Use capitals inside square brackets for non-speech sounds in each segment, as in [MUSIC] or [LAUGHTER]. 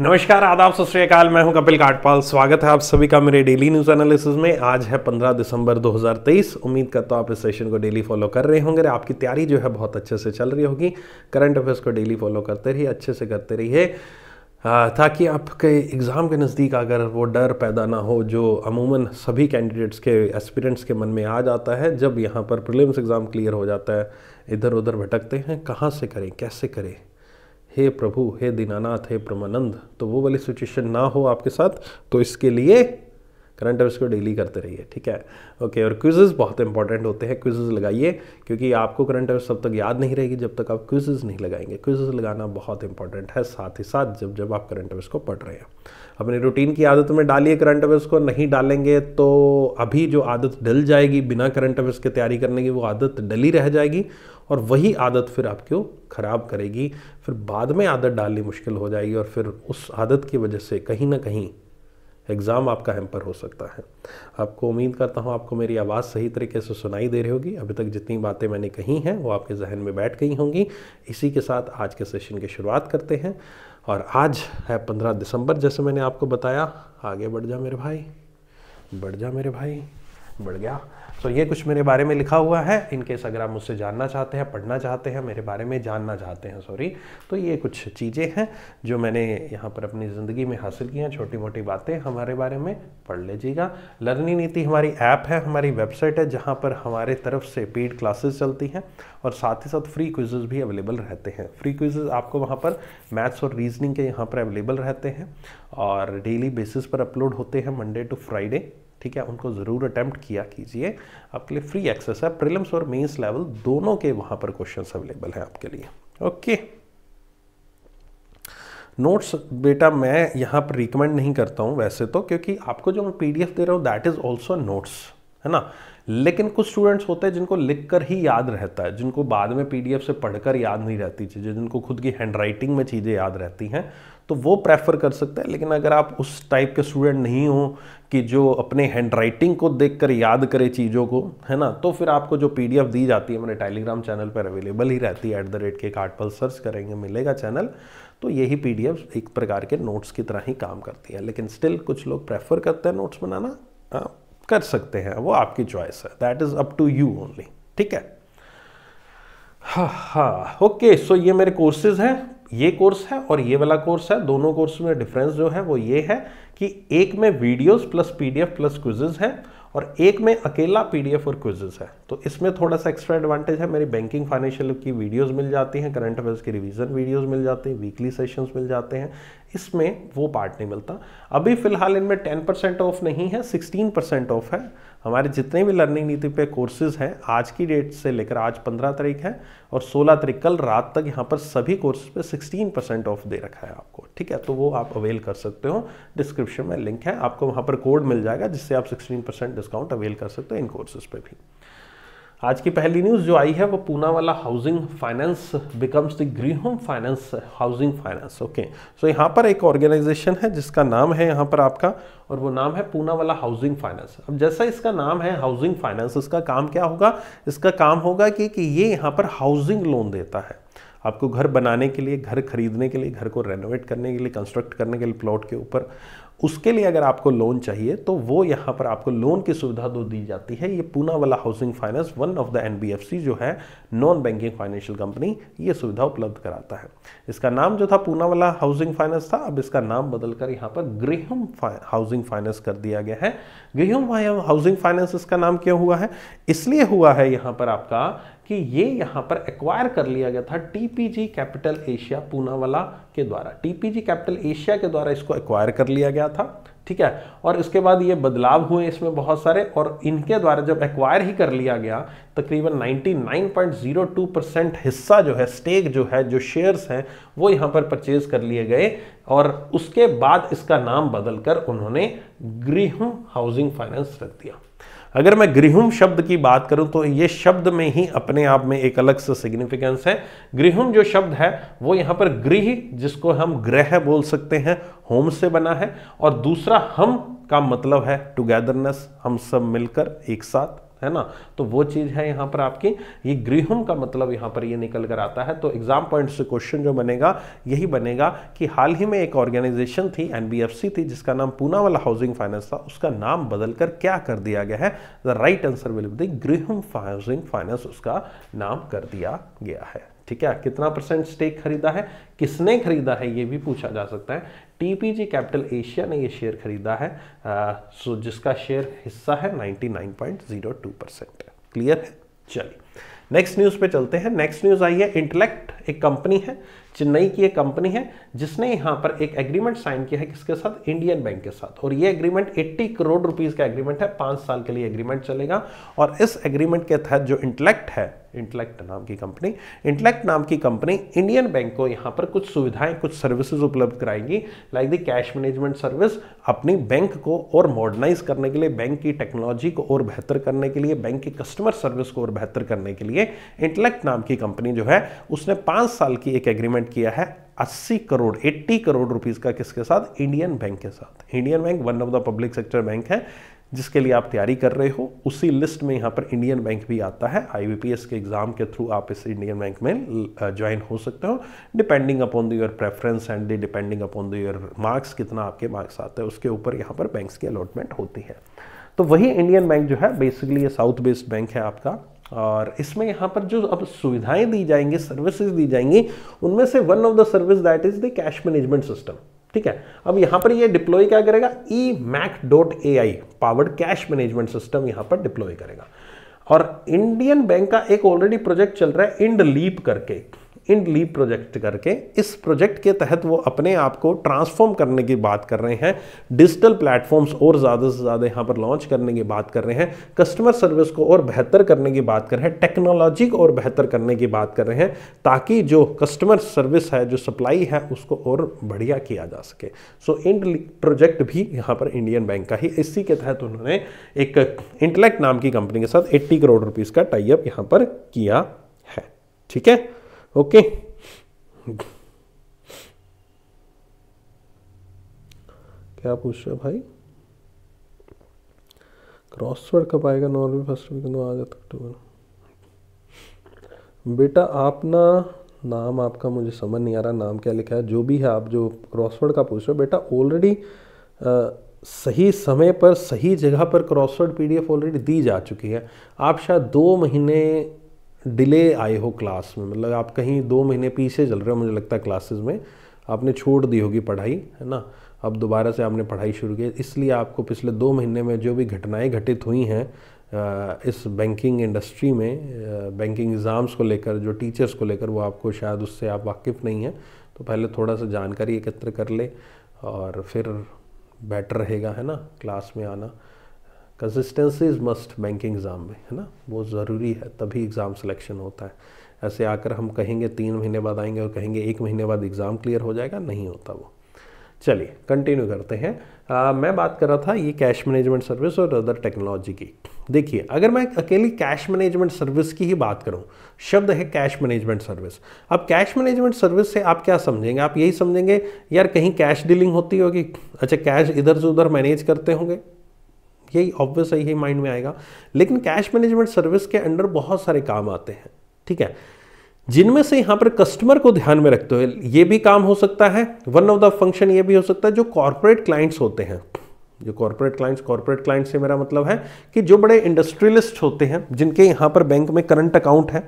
नमस्कार आदाब सत श्रीकाल मैं हूं कपिल काटपाल स्वागत है आप सभी का मेरे डेली न्यूज़ एनालिसिस में आज है 15 दिसंबर 2023 उम्मीद करता हूं आप इस सेशन को डेली फॉलो कर रहे होंगे आपकी तैयारी जो है बहुत अच्छे से चल रही होगी करंट अफेयर्स को डेली फॉलो करते रहिए अच्छे से करते रहिए ताकि आपके एग्ज़ाम के नज़दीक अगर वो डर पैदा ना हो जो अमूमन सभी कैंडिडेट्स के एस्पिरेंट्स के मन में आ जाता है जब यहाँ पर प्रिलिम्स एग्ज़ाम क्लियर हो जाता है इधर उधर भटकते हैं कहाँ से करें कैसे करें हे प्रभु हे दीनानाथ हे ब्रह्मानंद तो वो वाली सिचुएशन ना हो आपके साथ तो इसके लिए करंट अफेयर्स को डेली करते रहिए ठीक है ओके और क्विजेज बहुत इंपॉर्टेंट होते हैं क्विजेज लगाइए क्योंकि आपको करंट अफेयर्स तब तक याद नहीं रहेगी जब तक आप क्विजेज नहीं लगाएंगे क्विजेज लगाना बहुत इंपॉर्टेंट है साथ ही साथ जब जब आप करंट अफेयर्स को पढ़ रहे हैं अपनी रूटीन की आदत में डालिए करंट अफेयर्स को नहीं डालेंगे तो अभी जो आदत डल जाएगी बिना करंट अफेयर्स की तैयारी करने की वो आदत डली रह जाएगी और वही आदत फिर आपको ख़राब करेगी फिर बाद में आदत डालनी मुश्किल हो जाएगी और फिर उस आदत की वजह से कहीं ना कहीं एग्ज़ाम आपका हेम्पर हो सकता है आपको उम्मीद करता हूँ आपको मेरी आवाज़ सही तरीके से सुनाई दे रही होगी अभी तक जितनी बातें मैंने कही हैं वो आपके जहन में बैठ गई होंगी इसी के साथ आज के सेशन की शुरुआत करते हैं और आज है पंद्रह दिसंबर जैसे मैंने आपको बताया आगे बढ़ जा मेरे भाई बढ़ जा मेरे भाई बढ़ गया सो ये कुछ मेरे बारे में लिखा हुआ है इनकेस अगर आप मुझसे जानना चाहते हैं पढ़ना चाहते हैं मेरे बारे में जानना चाहते हैं सॉरी तो ये कुछ चीज़ें हैं जो मैंने यहाँ पर अपनी ज़िंदगी में हासिल की हैं छोटी मोटी बातें हमारे बारे में पढ़ लीजिएगा लर्निंग नीति हमारी ऐप है हमारी वेबसाइट है जहाँ पर हमारे तरफ से पेड क्लासेस चलती हैं और साथ ही साथ फ्री क्विजेज़ भी अवेलेबल रहते हैं फ्री क्विजेज़ आपको वहाँ पर मैथ्स और रीजनिंग के यहाँ पर अवेलेबल रहते हैं और डेली बेसिस पर अपलोड होते हैं मंडे टू फ्राइडे ठीक है उनको ज़रूर अटैम्प्ट किया कीजिए आपके लिए फ्री एक्सेस है प्रिलम्स और मेंस लेवल दोनों के वहाँ पर क्वेश्चन अवेलेबल हैं आपके लिए ओके नोट्स बेटा मैं यहाँ पर रिकमेंड नहीं करता हूँ वैसे तो क्योंकि आपको जो मैं पीडीएफ दे रहा हूँ दैट इज़ ऑल्सो नोट्स है ना लेकिन कुछ स्टूडेंट्स होते हैं जिनको लिख कर ही याद रहता है जिनको बाद में पीडीएफ से पढ़कर याद नहीं रहती चीज़ें जिनको खुद की हैंड राइटिंग में चीज़ें याद रहती हैं तो वो प्रेफर कर सकते हैं लेकिन अगर आप उस टाइप के स्टूडेंट नहीं हो कि जो अपने हैंड राइटिंग को देख कर याद करे चीज़ों को है ना तो फिर आपको जो पी दी जाती है मेरे टेलीग्राम चैनल पर अवेलेबल ही रहती है एट द रेट के कार्ड पर सर्च करेंगे मिलेगा चैनल तो यही पी एक प्रकार के नोट्स की तरह ही काम करती है लेकिन स्टिल कुछ लोग प्रेफर करते हैं नोट्स बनाना हाँ कर सकते हैं वो आपकी चॉइस है that is up to you only ठीक है हा हा ओके सो ये मेरे कोर्सेज हैं ये कोर्स है और ये वाला कोर्स है दोनों कोर्स में डिफरेंस जो है वो ये है कि एक में videos plus PDF plus quizzes है और एक में अकेला पीडीएफ और क्विजेज है तो इसमें थोड़ा सा एक्स्ट्रा एडवांटेज है मेरी बैंकिंग फाइनेंशियल की वीडियोस मिल जाती हैं करंट अफेयर्स की रिवीजन वीडियोस मिल जाते हैं वीकली सेशंस मिल जाते हैं इसमें वो पार्ट नहीं मिलता अभी फ़िलहाल इनमें टेन परसेंट ऑफ नहीं है सिक्सटीन परसेंट ऑफ है हमारे जितने भी लर्निंग नीति पे कोर्सेज हैं आज की डेट से लेकर आज पंद्रह तारीख है और सोलह तारीख कल रात तक यहाँ पर सभी कोर्सेज पे सिक्सटीन परसेंट ऑफ दे रखा है आपको ठीक है तो वो आप अवेल कर सकते हो डिस्क्रिप्शन में लिंक है आपको वहाँ पर कोड मिल जाएगा जिससे आप सिक्सटीन परसेंट डिस्काउंट अवेल कर सकते हो इन कोर्सेज पर भी आज की पहली न्यूज़ जो आई है वो पूना वाला housing finance becomes the green home finance housing finance okay so यहाँ पर एक ऑर्गेनाइजेशन है जिसका नाम है यहाँ पर आपका और वो नाम है पूना वाला हाउसिंग फाइनेंस अब जैसा इसका नाम है हाउसिंग फाइनेंस इसका काम क्या होगा इसका काम होगा कि, कि ये यहाँ पर हाउसिंग लोन देता है आपको घर बनाने के लिए घर खरीदने के लिए घर को रेनोवेट करने के लिए कंस्ट्रक्ट करने के लिए प्लॉट के ऊपर उसके लिए अगर आपको लोन चाहिए तो वो यहाँ पर आपको लोन की सुविधा दो दी जाती है ये पूना वाला housing finance one of the an जो है नॉन बैंकिंग फाइनेंशियल कंपनी ये सुविधा उपलब्ध कराता है इसका नाम जो था पूना वाला हाउसिंग फाइनेंस था अब इसका नाम बदलकर यहाँ पर गृहम हाउसिंग फाइनेंस कर दिया गया है गृहम हाउसिंग फाइनेंस इसका नाम क्यों हुआ है इसलिए हुआ है यहाँ पर आपका कि ये यहाँ पर एक्वायर कर लिया गया था टीपीजी कैपिटल एशिया पूनावाला के द्वारा टीपीजी कैपिटल एशिया के द्वारा इसको एक्वायर कर लिया गया था ठीक है और इसके बाद ये बदलाव हुए इसमें बहुत सारे और इनके द्वारा जब एक्वायर ही कर लिया गया तकरीबन 99.02 परसेंट हिस्सा जो है स्टेक जो है जो शेयर्स हैं वो यहाँ पर परचेज कर लिए गए और उसके बाद इसका नाम बदलकर उन्होंने गृह हाउसिंग फाइनेंस रख दिया अगर मैं गृहम शब्द की बात करूं तो ये शब्द में ही अपने आप में एक अलग से सिग्निफिकेंस है गृहम जो शब्द है वो यहाँ पर गृह जिसको हम ग्रह बोल सकते हैं होम से बना है और दूसरा हम का मतलब है टुगेदरनेस हम सब मिलकर एक साथ है ना तो वो चीज़ है यहां पर आपकी ये गृहम का मतलब यहां पर ये निकल कर आता है तो एग्जाम पॉइंट से क्वेश्चन जो बनेगा यही बनेगा कि हाल ही में एक ऑर्गेनाइजेशन थी एनबीएफसी थी जिसका नाम पूना वाला हाउसिंग फाइनेंस था उसका नाम बदलकर क्या कर दिया गया है the right answer will be Griham housing finance उसका नाम कर दिया गया है ठीक है कितना परसेंट स्टेक खरीदा है किसने खरीदा है ये भी पूछा जा सकता है टी कैपिटल एशिया ने ये शेयर खरीदा है सो जिसका शेयर हिस्सा है 99.02 परसेंट क्लियर है चलिए नेक्स्ट न्यूज़ पे चलते हैं नेक्स्ट न्यूज़ आई है इंटेलेक्ट एक कंपनी है चेन्नई की एक कंपनी है जिसने यहाँ पर एक एग्रीमेंट साइन किया है किसके साथ इंडियन बैंक के साथ और ये एग्रीमेंट 80 करोड़ रुपीज़ का एग्रीमेंट है पाँच साल के लिए एग्रीमेंट चलेगा और इस एग्रीमेंट के तहत जो इंटेलेक्ट है इंटलेक्ट नाम की कंपनी इंटलेक्ट नाम की कंपनी इंडियन बैंक को यहाँ पर कुछ सुविधाएं कुछ सर्विसेज उपलब्ध कराएंगी like the cash management service अपनी बैंक को और मॉडर्नाइज करने के लिए बैंक की टेक्नोलॉजी को और बेहतर करने के लिए बैंक की कस्टमर सर्विस को और बेहतर करने के लिए इंटलेक्ट नाम की कंपनी जो है उसने पाँच साल की एक एग्रीमेंट किया है 80 करोड़ 80 करोड़ रुपीस का किसके साथ इंडियन बैंक के साथ Indian bank one of the public sector bank है जिसके लिए आप तैयारी कर रहे हो उसी लिस्ट में यहाँ पर इंडियन बैंक भी आता है आई के एग्ज़ाम के थ्रू आप इस इंडियन बैंक में ज्वाइन हो सकते हो depending upon the your preference and depending upon the your marks कितना आपके मार्क्स आते हैं उसके ऊपर यहाँ पर बैंक्स की अलॉटमेंट होती है तो वही इंडियन बैंक जो है बेसिकली ये साउथ बेस्ड बैंक है आपका और इसमें यहाँ पर जो अब सुविधाएं दी जाएंगी सर्विसेज दी जाएंगी उनमें से one of the service that is the cash management system ठीक है अब यहां पर ये यह डिप्लॉय क्या करेगा e mach dot A I powered cash management system यहां पर डिप्लॉय करेगा और इंडियन बैंक का एक ऑलरेडी प्रोजेक्ट चल रहा है इंड लीप करके इन लीप प्रोजेक्ट करके इस प्रोजेक्ट के तहत वो अपने आप को ट्रांसफॉर्म करने की बात कर रहे हैं डिजिटल प्लेटफॉर्म्स और ज़्यादा से ज़्यादा यहाँ पर लॉन्च करने की बात कर रहे हैं कस्टमर सर्विस को और बेहतर करने की बात कर रहे हैं टेक्नोलॉजी को और बेहतर करने की बात कर रहे हैं ताकि जो कस्टमर सर्विस है जो सप्लाई है उसको और बढ़िया किया जा सके सो इंड प्रोजेक्ट भी यहाँ पर इंडियन बैंक का ही इसी के तहत उन्होंने एक इंटलेक्ट नाम की कंपनी के साथ एट्टी करोड़ रुपीज़ का टाइप यहाँ पर किया है ठीक है ओके क्या पूछ रहे भाई क्रॉसवर्ड कब आएगा नॉर्वे फर्स्ट वीक आ आज अक्टूबर बेटा आप ना नाम आपका मुझे समझ नहीं आ रहा नाम क्या लिखा है जो भी है आप जो क्रॉसवर्ड का पूछ रहे हो बेटा ऑलरेडी सही समय पर सही जगह पर क्रॉसवर्ड पीडीएफ ऑलरेडी दी जा चुकी है आप शायद दो महीने डिले आए हो क्लास में मतलब आप कहीं दो महीने पीछे चल रहे हो मुझे लगता है क्लासेस में आपने छोड़ दी होगी पढ़ाई है ना अब दोबारा से आपने पढ़ाई शुरू की इसलिए आपको पिछले दो महीने में जो भी घटनाएं घटित हुई हैं इस बैंकिंग इंडस्ट्री में बैंकिंग एग्ज़ाम्स को लेकर जो टीचर्स को लेकर वो आपको शायद उससे आप वाकिफ़ नहीं हैं तो पहले थोड़ा सा जानकारी एकत्र कर ले और फिर बेटर रहेगा है ना क्लास में आना consistency is must banking exam में है ना वो ज़रूरी है तभी एग्ज़ाम सिलेक्शन होता है ऐसे आकर हम कहेंगे तीन महीने बाद आएंगे और कहेंगे एक महीने बाद एग्ज़ाम क्लियर हो जाएगा नहीं होता वो चलिए कंटिन्यू करते हैं आ, मैं बात कर रहा था ये कैश मैनेजमेंट सर्विस और अदर टेक्नोलॉजी की देखिए अगर मैं अकेली कैश मैनेजमेंट सर्विस की ही बात करूं शब्द है कैश मैनेजमेंट सर्विस अब कैश मैनेजमेंट सर्विस से आप क्या समझेंगे आप यही समझेंगे यार कहीं कैश डीलिंग होती होगी अच्छा कैश इधर से उधर मैनेज करते होंगे यही ऑब्वियस है यही माइंड में आएगा लेकिन कैश मैनेजमेंट सर्विस के अंडर बहुत सारे काम आते हैं ठीक है जिनमें से यहां पर कस्टमर को ध्यान में रखते हुए ये भी काम हो सकता है वन ऑफ द फंक्शन ये भी हो सकता है जो कॉरपोरेट क्लाइंट्स होते हैं जो कॉरपोरेट क्लाइंट्स कॉरपोरेट क्लाइंट्स से मेरा मतलब है कि जो बड़े इंडस्ट्रियलिस्ट होते हैं जिनके यहां पर बैंक में करंट अकाउंट है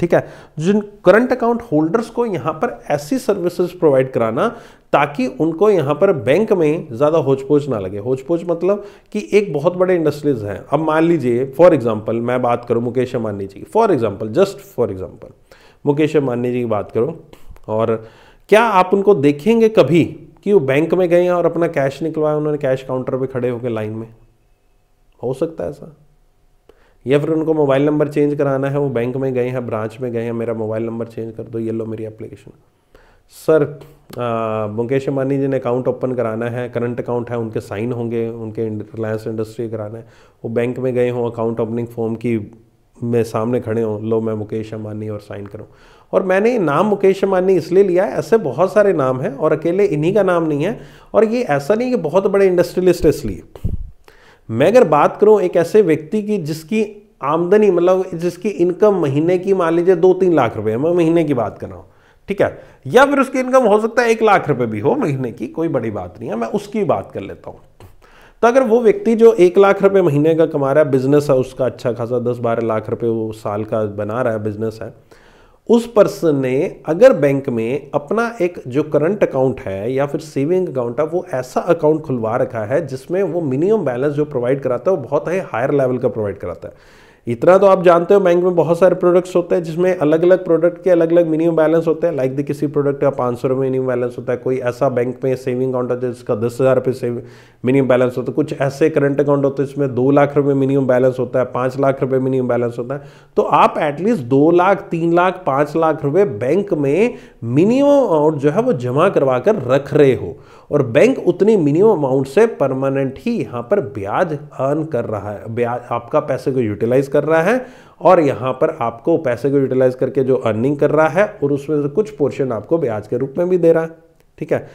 ठीक है जिन करंट अकाउंट होल्डर्स को यहां पर ऐसी सर्विसेज प्रोवाइड कराना ताकि उनको यहाँ पर बैंक में ज़्यादा होचपोच ना लगे होचपोच मतलब कि एक बहुत बड़े इंडस्ट्रीज हैं अब मान लीजिए फॉर एग्जाम्पल मैं बात करूँ मुकेश अम्बानी जी की for example just for example Mukesh Ambani ji की बात करो और क्या आप उनको देखेंगे कभी कि वो बैंक में गए हैं और अपना कैश निकलवाया उन्होंने कैश काउंटर पे खड़े होकर लाइन में हो सकता है ऐसा या फिर उनको मोबाइल नंबर चेंज कराना है वो बैंक में गए हैं ब्रांच में गए हैं मेरा मोबाइल नंबर चेंज कर दो ये लो मेरी एप्लीकेशन सर मुकेश अंबानी जी ने अकाउंट ओपन कराना है करंट अकाउंट है उनके साइन होंगे उनके रिलायंस इंडस्ट्री कराना है वो बैंक में गए हों अकाउंट ओपनिंग फॉर्म की मैं सामने खड़े हों लो मैं मुकेश अंबानी और साइन करूँ और मैंने नाम मुकेश अंबानी इसलिए लिया है ऐसे बहुत सारे नाम हैं और अकेले इन्हीं का नाम नहीं है और ये ऐसा नहीं कि बहुत बड़े इंडस्ट्रियलिस्ट है इसलिए मैं अगर बात करूँ एक ऐसे व्यक्ति की जिसकी आमदनी मतलब जिसकी इनकम महीने की मान लीजिए दो तीन लाख रुपए मैं महीने की बात कर रहा हूँ ठीक है या फिर उसकी इनकम हो सकता है एक लाख रुपए भी हो महीने की कोई बड़ी बात नहीं है मैं उसकी बात कर लेता हूं तो अगर वो व्यक्ति जो एक लाख रुपए महीने का कमा रहा है बिजनेस है उसका अच्छा खासा दस बारह लाख रुपए वो साल का बना रहा है बिजनेस है उस पर्सन ने अगर बैंक में अपना एक जो करंट अकाउंट है या फिर सेविंग अकाउंट है वो ऐसा अकाउंट खुलवा रखा है जिसमें वो मिनिमम बैलेंस जो प्रोवाइड कराता है वो बहुत ही हायर लेवल का प्रोवाइड कराता है इतना तो आप जानते हो बैंक में बहुत सारे प्रोडक्ट्स होते हैं जिसमें अलग अलग प्रोडक्ट के अलग अलग मिनिमम बैलेंस होते हैं लाइक द किसी प्रोडक्ट का पाँच सौ रुपये मिनिमम बैलेंस होता है कोई ऐसा बैंक में सेविंग अकाउंट होता है जिसका दस हज़ार रुपये सेविंग मिनिमम बैलेंस होता है कुछ ऐसे करंट अकाउंट होते हैं जिसमें दो लाख रुपए मिनिमम बैलेंस होता है पांच लाख रुपए मिनिमम बैलेंस होता है तो आप एटलीस्ट दो लाख तीन लाख पांच लाख रुपए बैंक में मिनिमम अमाउंट जो है वो जमा करवा कर रख रहे हो और बैंक उतनी मिनिमम अमाउंट से परमानेंट ही यहाँ पर ब्याज अर्न कर रहा है ब्याज आपका पैसे को यूटिलाइज कर रहा है और यहाँ पर आपको पैसे को यूटिलाइज करके जो अर्निंग कर रहा है और उसमें से कुछ पोर्शन आपको ब्याज के रूप में भी दे रहा है ठीक है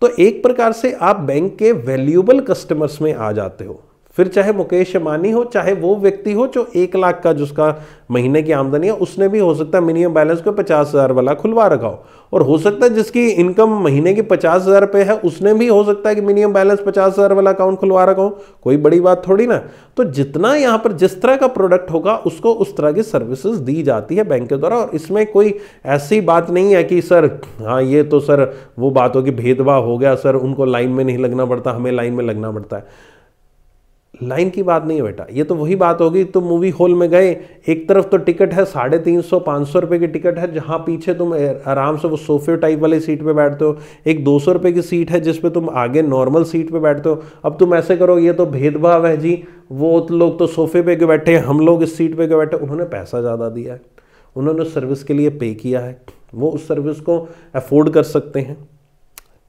तो एक प्रकार से आप बैंक के वैल्यूएबल कस्टमर्स में आ जाते हो फिर चाहे मुकेश अंबानी हो चाहे वो व्यक्ति हो जो एक लाख का जिसका महीने की आमदनी है उसने भी हो सकता है मिनिमम बैलेंस को पचास हज़ार वाला खुलवा रखा हो और हो सकता है जिसकी इनकम महीने की पचास हज़ार रुपये है उसने भी हो सकता है कि मिनिमम बैलेंस पचास हज़ार वाला अकाउंट खुलवा रखा हो कोई बड़ी बात थोड़ी ना तो जितना यहाँ पर जिस तरह का प्रोडक्ट होगा उसको उस तरह की सर्विसेज दी जाती है बैंक के द्वारा और इसमें कोई ऐसी बात नहीं है कि सर हाँ ये तो सर वो बात होगी भेदभाव हो गया सर उनको लाइन में नहीं लगना पड़ता हमें लाइन में लगना पड़ता है लाइन की बात नहीं है बेटा ये तो वही बात होगी तुम मूवी हॉल में गए एक तरफ तो टिकट है साढ़े तीन सौ पाँच सौ रुपये की टिकट है जहाँ पीछे तुम आराम से वो सोफे टाइप वाली सीट पे बैठते हो एक दो सौ रुपये की सीट है जिसपे तुम आगे नॉर्मल सीट पे बैठते हो अब तुम ऐसे करो ये तो भेदभाव है जी वो तो लोग तो सोफे पे क्यों बैठे हम लोग इस सीट पर क्यों बैठे उन्होंने पैसा ज़्यादा दिया है उन्होंने सर्विस के लिए पे किया है वो उस सर्विस को अफोर्ड कर सकते हैं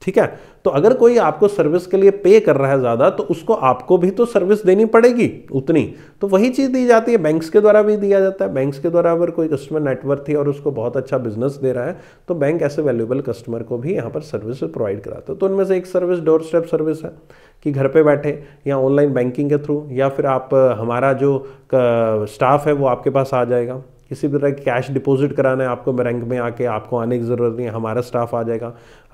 ठीक है तो अगर कोई आपको सर्विस के लिए पे कर रहा है ज़्यादा तो उसको आपको भी तो सर्विस देनी पड़ेगी उतनी तो वही चीज़ दी जाती है बैंक्स के द्वारा भी दिया जाता है बैंक्स के द्वारा अगर कोई कस्टमर नेटवर्क थी और उसको बहुत अच्छा बिजनेस दे रहा है तो बैंक ऐसे वैल्यूबल कस्टमर को भी यहाँ पर सर्विस प्रोवाइड कराते तो उनमें से एक सर्विस डोर स्टेप सर्विस है कि घर पे बैठे या ऑनलाइन बैंकिंग के थ्रू या फिर आप हमारा जो स्टाफ है वो आपके पास आ जाएगा किसी भी तरह कैश डिपॉजिट कराना है आपको बैंक में आके आपको आने की ज़रूरत नहीं है हमारा स्टाफ आ जाएगा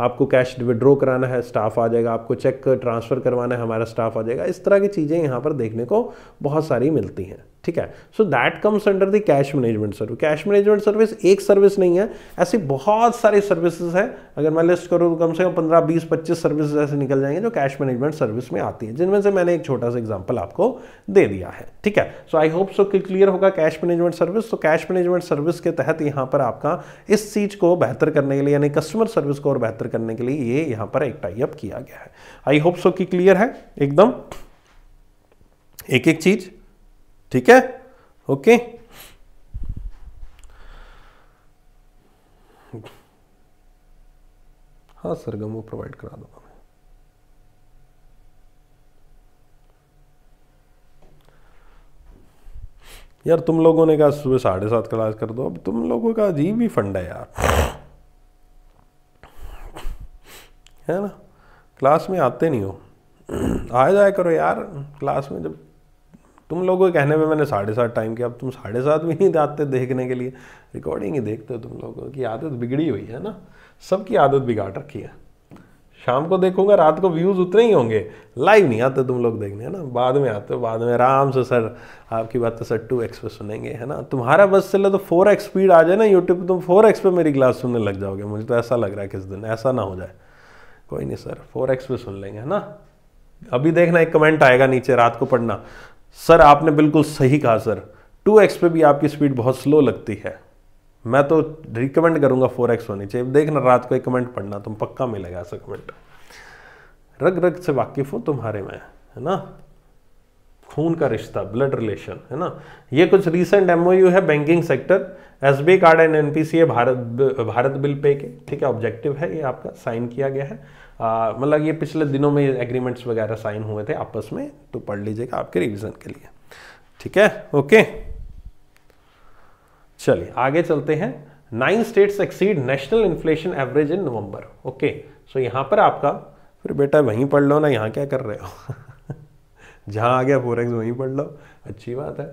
आपको कैश विड्रॉ कराना है स्टाफ आ जाएगा आपको चेक ट्रांसफ़र करवाना है हमारा स्टाफ आ जाएगा इस तरह की चीज़ें यहाँ पर देखने को बहुत सारी मिलती हैं ठीक है so that comes under the cash management service cash management service एक सर्विस नहीं है ऐसी बहुत सारी सर्विसेज हैं अगर मैं लिस्ट करूँ तो कम से कम पंद्रह बीस पच्चीस सर्विसेज ऐसे निकल जाएंगे जो कैश मैनेजमेंट सर्विस में आती है जिनमें से मैंने एक छोटा सा एग्जाम्पल आपको दे दिया है ठीक है so I hope so clear होगा कैश मैनेजमेंट सर्विस तो कैश मैनेजमेंट सर्विस के तहत यहाँ पर आपका इस चीज़ को बेहतर करने के लिए यानी कस्टमर सर्विस को और बेहतर करने के लिए ये यहाँ पर एक टाइप किया गया है आई होप सो कि क्लियर है एकदम एक एक चीज़ ठीक है ओके हाँ गम वो प्रोवाइड करा दूंगा मैं यार तुम लोगों ने कहा सुबह साढ़े सात क्लास कर दो अब तुम लोगों का अजीब ही फंड है यार है ना क्लास में आते नहीं हो [CLEARS THROAT] आ जाया करो यार क्लास में जब तुम लोगों के कहने पे मैंने साढ़े सात टाइम किया अब तुम साढ़े सात भी नहीं जाते देखने के लिए रिकॉर्डिंग ही देखते हो तुम लोगों की आदत बिगड़ी हुई है ना सबकी आदत बिगाड़ रखी है शाम को देखूंगा रात को व्यूज़ उतने ही होंगे लाइव नहीं आते तुम लोग देखने है ना बाद में आते हो बाद में आराम से सर आपकी बात तो सर टू एक्स पे सुनेंगे है ना तुम्हारा बस चले तो फोर एक्स स्पीड आ जाए ना यूट्यूब पर तुम फोर एक्स पे मेरी क्लास सुनने लग जाओगे मुझे तो ऐसा लग रहा है किस दिन ऐसा ना हो जाए कोई नहीं सर फोर एक्स पे सुन लेंगे है ना अभी देखना एक कमेंट आएगा नीचे रात को पढ़ना सर आपने बिल्कुल सही कहा सर 2x पे भी आपकी स्पीड बहुत स्लो लगती है मैं तो रिकमेंड करूंगा 4x होनी चाहिए देखना रात को एक कमेंट पढ़ना तुम तो पक्का मिलेगा ऐसा कमेंट रग रग से वाकिफ हो तुम्हारे में है ना खून का रिश्ता ब्लड रिलेशन है ना ये कुछ रिसेंट एमओयू है banking sector S card and N Bharat Bharat bill pay के ठीक है ऑब्जेक्टिव है ये आपका साइन किया गया है मतलब ये पिछले दिनों में एग्रीमेंट्स वगैरह साइन हुए थे आपस में तो पढ़ लीजिएगा आपके रिविज़न के लिए ठीक है ओके चलिए आगे चलते हैं nine states exceed national inflation average in November okay so यहाँ पर आपका फिर बेटा वहीं पढ़ लो ना यहाँ क्या कर रहे हो [LAUGHS] जहां आ गया फोरेक्स वहीं पढ़ लो अच्छी बात है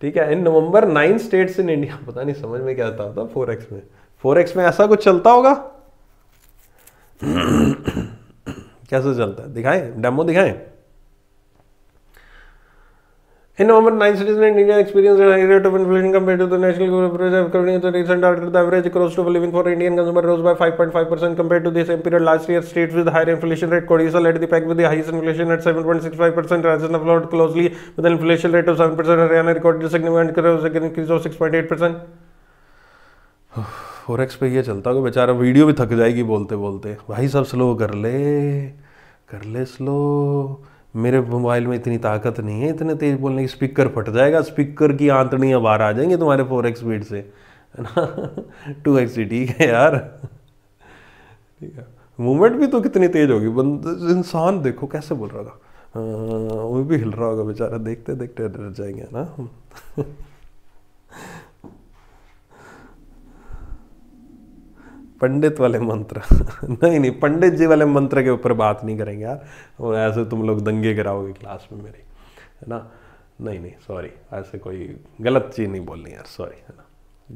ठीक है in November nine states in India पता नहीं समझ में क्या आता फोर फोरेक्स में फोरेक्स में ऐसा कुछ चलता होगा कैसे चलता है दिखाएं डेमो दिखाएं In November 9 citizens in India experienced a high rate of inflation compared to the national average according to the recent article. The average cost of living for Indian consumer rose by 5.5% compared to the same period last year. States with higher inflation rate, Odisha led the pack with the highest inflation at 7.65%. Rajasthan followed closely with an inflation rate of 7%. Haryana recorded a significant increase of 6.8%. Four X पे ये चलता होगा बेचारा video भी थक जाएगी बोलते बोलते भाई सब स्लो कर ले कर ले स्लो मेरे मोबाइल में इतनी ताकत नहीं है इतने तेज़ बोलने की स्पीकर फट जाएगा स्पीकर की आंतड़ियाँ बाहर आ जाएंगी तुम्हारे फोर एक्स स्पीड से है ना टू [LAUGHS] एक्स ठीक है यार ठीक है मूवमेंट भी तो कितनी तेज़ होगी बंद इंसान देखो कैसे बोल रहा था हाँ, वो भी हिल रहा होगा बेचारा देखते देखते डर जाएंगे ना [LAUGHS] पंडित वाले मंत्र [LAUGHS] नहीं नहीं पंडित जी वाले मंत्र के ऊपर बात नहीं करेंगे यार ऐसे तुम लोग दंगे कराओगे क्लास में मेरी है ना नहीं नहीं सॉरी ऐसे कोई गलत चीज़ नहीं बोलनी यार सॉरी है ना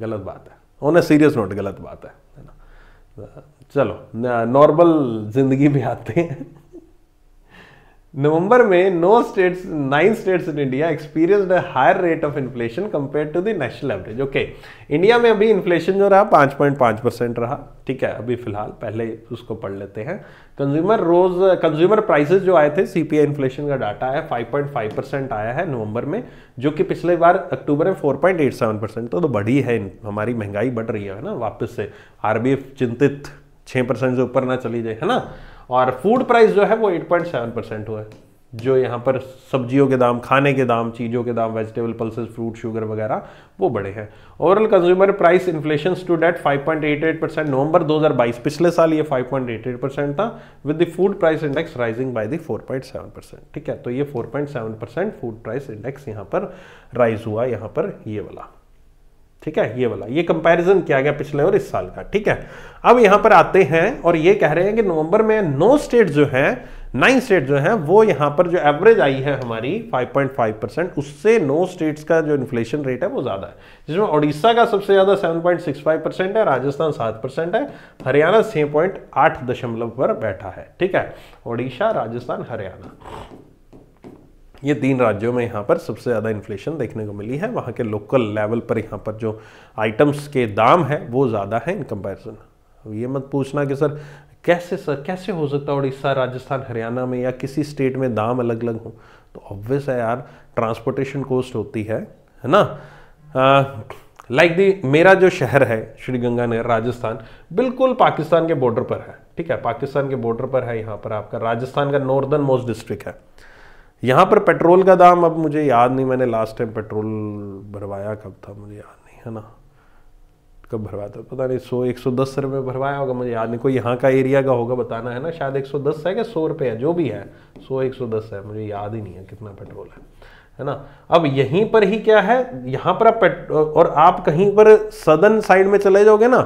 गलत बात है ऑन ए सीरियस नोट गलत बात है है ना चलो नॉर्मल ज़िंदगी भी आते हैं नवंबर में no states nine states in India experienced higher rate of inflation inflation to the national average okay India में अभी इन्फ्लेशन जो रहा 5.5 परसेंट रहा ठीक है अभी फिलहाल पहले उसको पढ़ लेते हैं कंज्यूमर रोज कंज्यूमर प्राइसेस जो आए थे सीपीआई इन्फ्लेशन का डाटा है 5.5 परसेंट आया है नवंबर में जो कि पिछले बार अक्टूबर में 4.87 परसेंट तो, तो बढ़ी है हमारी महंगाई बढ़ रही है ना वापस से आरबीएफ चिंतित छः परसेंट से ऊपर ना चली जाए है ना और फूड प्राइस जो है वो 8.7 परसेंट हुआ है जो यहाँ पर सब्जियों के दाम खाने के दाम चीज़ों के दाम वेजिटेबल पल्सेस फ्रूट शुगर वगैरह वो बड़े हैं overall consumer price inflation point at 5.88 percent November 2022 पिछले साल ये 5.88 परसेंट था with the food price index rising by the 4.7 percent ठीक है तो ये 4.7 परसेंट फूड प्राइस इंडेक्स यहाँ पर राइज हुआ यहाँ पर ये वाला ठीक है ये वाला ये कंपैरिजन किया गया पिछले और इस साल का ठीक है अब यहां पर आते हैं और ये कह रहे हैं कि नवंबर में नौ स्टेट जो है नाइन स्टेट जो है वो यहां पर जो एवरेज आई है हमारी 5.5 परसेंट उससे नौ स्टेट्स का जो इन्फ्लेशन रेट है वो ज्यादा है जिसमें ओडिशा का सबसे ज्यादा 7.65 परसेंट है राजस्थान 7 परसेंट है हरियाणा 6.8 दशमलव पर बैठा है ठीक है ओडिशा राजस्थान हरियाणा ये तीन राज्यों में यहाँ पर सबसे ज़्यादा इन्फ्लेशन देखने को मिली है वहाँ के लोकल लेवल पर यहाँ पर जो आइटम्स के दाम है वो ज़्यादा है इन कंपैरिजन ये मत पूछना कि सर कैसे सर कैसे हो सकता है उड़ीसा राजस्थान हरियाणा में या किसी स्टेट में दाम अलग अलग हो तो ऑब्वियस है यार ट्रांसपोर्टेशन कॉस्ट होती है है ना लाइक like दी मेरा जो शहर है श्रीगंगानगर राजस्थान बिल्कुल पाकिस्तान के बॉर्डर पर है ठीक है पाकिस्तान के बॉर्डर पर है यहाँ पर आपका राजस्थान का नॉर्दर्न मोस्ट डिस्ट्रिक्ट है यहाँ पर पेट्रोल का दाम अब मुझे याद नहीं मैंने लास्ट टाइम पेट्रोल भरवाया कब था मुझे याद नहीं है ना कब भरवाया था पता नहीं सौ एक सौ दस रुपये भरवाया होगा मुझे याद नहीं कोई यहाँ का एरिया का होगा बताना है ना शायद एक सौ दस है क्या सौ रुपये है जो भी है सौ एक सौ दस है मुझे याद ही नहीं है कितना पेट्रोल है है ना अब यहीं पर ही क्या है यहाँ पर आप और आप कहीं पर सदन साइड में चले जाओगे ना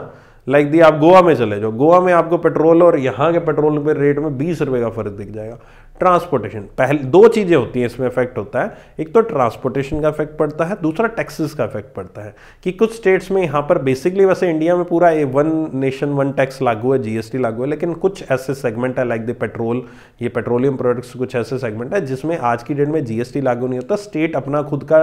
लाइक दी आप गोवा में चले जाओ गोवा में आपको पेट्रोल और यहाँ के पेट्रोल के रेट में बीस रुपये का फर्क दिख जाएगा ट्रांसपोर्टेशन पहले दो चीज़ें होती हैं इसमें इफेक्ट होता है एक तो ट्रांसपोर्टेशन का इफेक्ट पड़ता है दूसरा टैक्सेस का इफेक्ट पड़ता है कि कुछ स्टेट्स में यहाँ पर बेसिकली वैसे इंडिया में पूरा a one nation one tax लागू है जीएसटी लागू है लेकिन कुछ ऐसे सेगमेंट है लाइक द पेट्रोल ये पेट्रोलियम प्रोडक्ट्स कुछ ऐसे सेगमेंट है जिसमें आज की डेट में जीएसटी लागू नहीं होता स्टेट अपना खुद का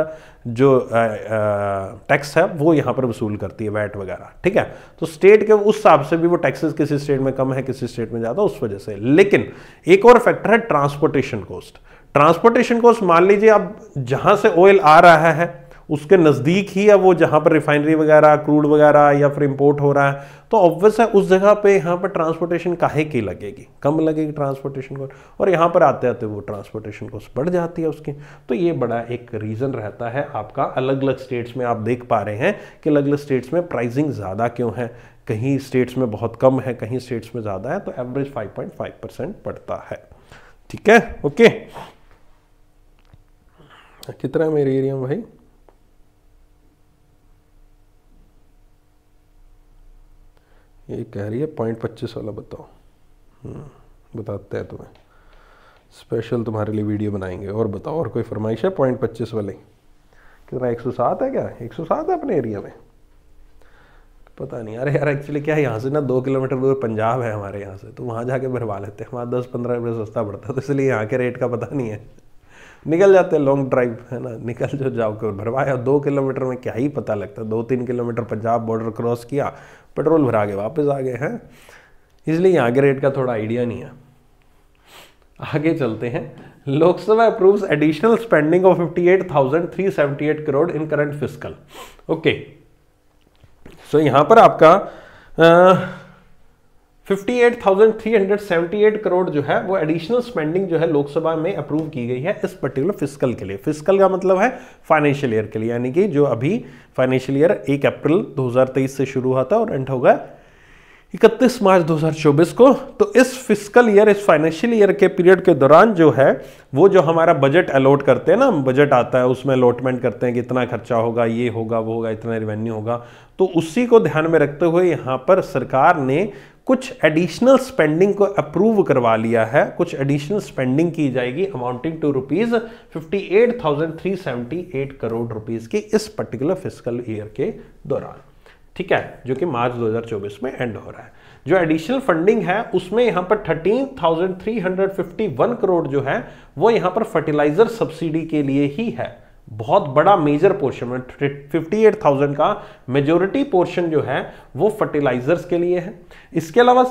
जो टैक्स है वो यहाँ पर वसूल करती है वैट वगैरह ठीक है तो स्टेट के उस हिसाब से भी वो टैक्सेस किसी स्टेट में कम है किसी स्टेट में ज़्यादा उस वजह से लेकिन एक और फैक्टर है trans transportation cost transportation cost मान लीजिए अब जहां से ऑयल आ रहा है उसके नज़दीक ही अब वो जहां पर रिफाइनरी वगैरह क्रूड वगैरह या फिर इंपोर्ट हो रहा है तो ऑब्वियस है उस जगह पे यहाँ पर ट्रांसपोर्टेशन काहे की लगेगी कम लगेगी ट्रांसपोर्टेशन कॉस्ट और यहाँ पर आते आते वो ट्रांसपोर्टेशन कॉस्ट बढ़ जाती है उसकी तो ये बड़ा एक रीज़न रहता है आपका अलग अलग स्टेट्स में आप देख पा रहे हैं कि अलग अलग स्टेट्स में प्राइजिंग ज़्यादा क्यों है कहीं स्टेट्स में बहुत कम है कहीं स्टेट्स में ज़्यादा है तो एवरेज फाइव परसेंट पड़ता है ठीक है ओके कितना मेरे एरिया भाई ये कह रही है पॉइंट पच्चीस वाला बताओ हम्म, बताते हैं तुम्हें स्पेशल तुम्हारे लिए वीडियो बनाएंगे और बताओ और कोई फरमाइश है पॉइंट पच्चीस वाले कितना एक सौ सात है क्या एक सौ सात है अपने एरिया में पता नहीं अरे यार एक्चुअली क्या है यहाँ से ना दो किलोमीटर दूर पंजाब है हमारे यहाँ से तो वहाँ जाके भरवा लेते हैं वहाँ दस पंद्रह रुपये सस्ता पड़ता है तो इसलिए यहाँ के रेट का पता नहीं है निकल जाते हैं लॉन्ग ड्राइव है ना निकल जो जाओ के भरवाए दो किलोमीटर में क्या ही पता लगता है दो तीन किलोमीटर पंजाब बॉर्डर क्रॉस किया पेट्रोल भरा के वापस आ गए हैं इसलिए यहाँ के रेट का थोड़ा आइडिया नहीं है आगे चलते हैं Lok Sabha approves additional spending of 58,378 crore in current fiscal okay okay. So यहां पर आपका fifty eight thousand three hundred seventy eight crore जो है वो एडिशनल स्पेंडिंग जो है लोकसभा में अप्रूव की गई है इस पर्टिकुलर फिजिकल के लिए फिजिकल का मतलब है फाइनेंशियल ईयर के लिए यानी कि जो अभी फाइनेंशियल ईयर एक अप्रैल 2023 से शुरू हुआ था और एंड होगा इकतीस मार्च 2024 को तो इस फिजिकल ईयर इस फाइनेंशियल ईयर के पीरियड के दौरान जो है वो जो हमारा बजट अलॉट करते हैं ना बजट आता है उसमें अलॉटमेंट करते हैं कि इतना खर्चा होगा ये होगा वो होगा इतना रिवेन्यू होगा तो उसी को ध्यान में रखते हुए यहाँ पर सरकार ने कुछ एडिशनल स्पेंडिंग को अप्रूव करवा लिया है कुछ एडिशनल स्पेंडिंग की जाएगी amounting to rupees fifty crore rupees की इस पर्टिकुलर फिजिकल ईयर के दौरान ठीक है जो कि मार्च 2024 में एंड हो रहा है जो एडिशनल फंडिंग है उसमें यहाँ पर 13,351 करोड़ जो है वो यहाँ पर फर्टिलाइजर सब्सिडी के लिए ही है बहुत बड़ा मेजर पोर्शन में 58,000 का मेजोरिटी पोर्शन जो है वो फर्टिलाइजर्स के लिए है इसके अलावा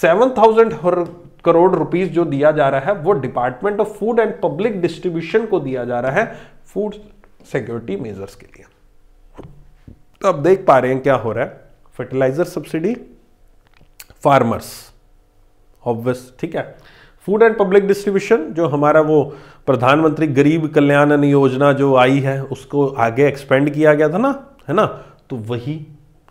7,000 करोड़ रुपीस जो दिया जा रहा है वो department of food and public distribution को दिया जा रहा है फूड सिक्योरिटी मेजर्स के लिए तो आप देख पा रहे हैं क्या हो रहा है फर्टिलाइजर सब्सिडी फार्मर्स ऑब्वियस ठीक है फूड एंड पब्लिक डिस्ट्रीब्यूशन जो हमारा वो प्रधानमंत्री गरीब कल्याण योजना जो आई है उसको आगे एक्सपेंड किया गया था ना है ना तो वही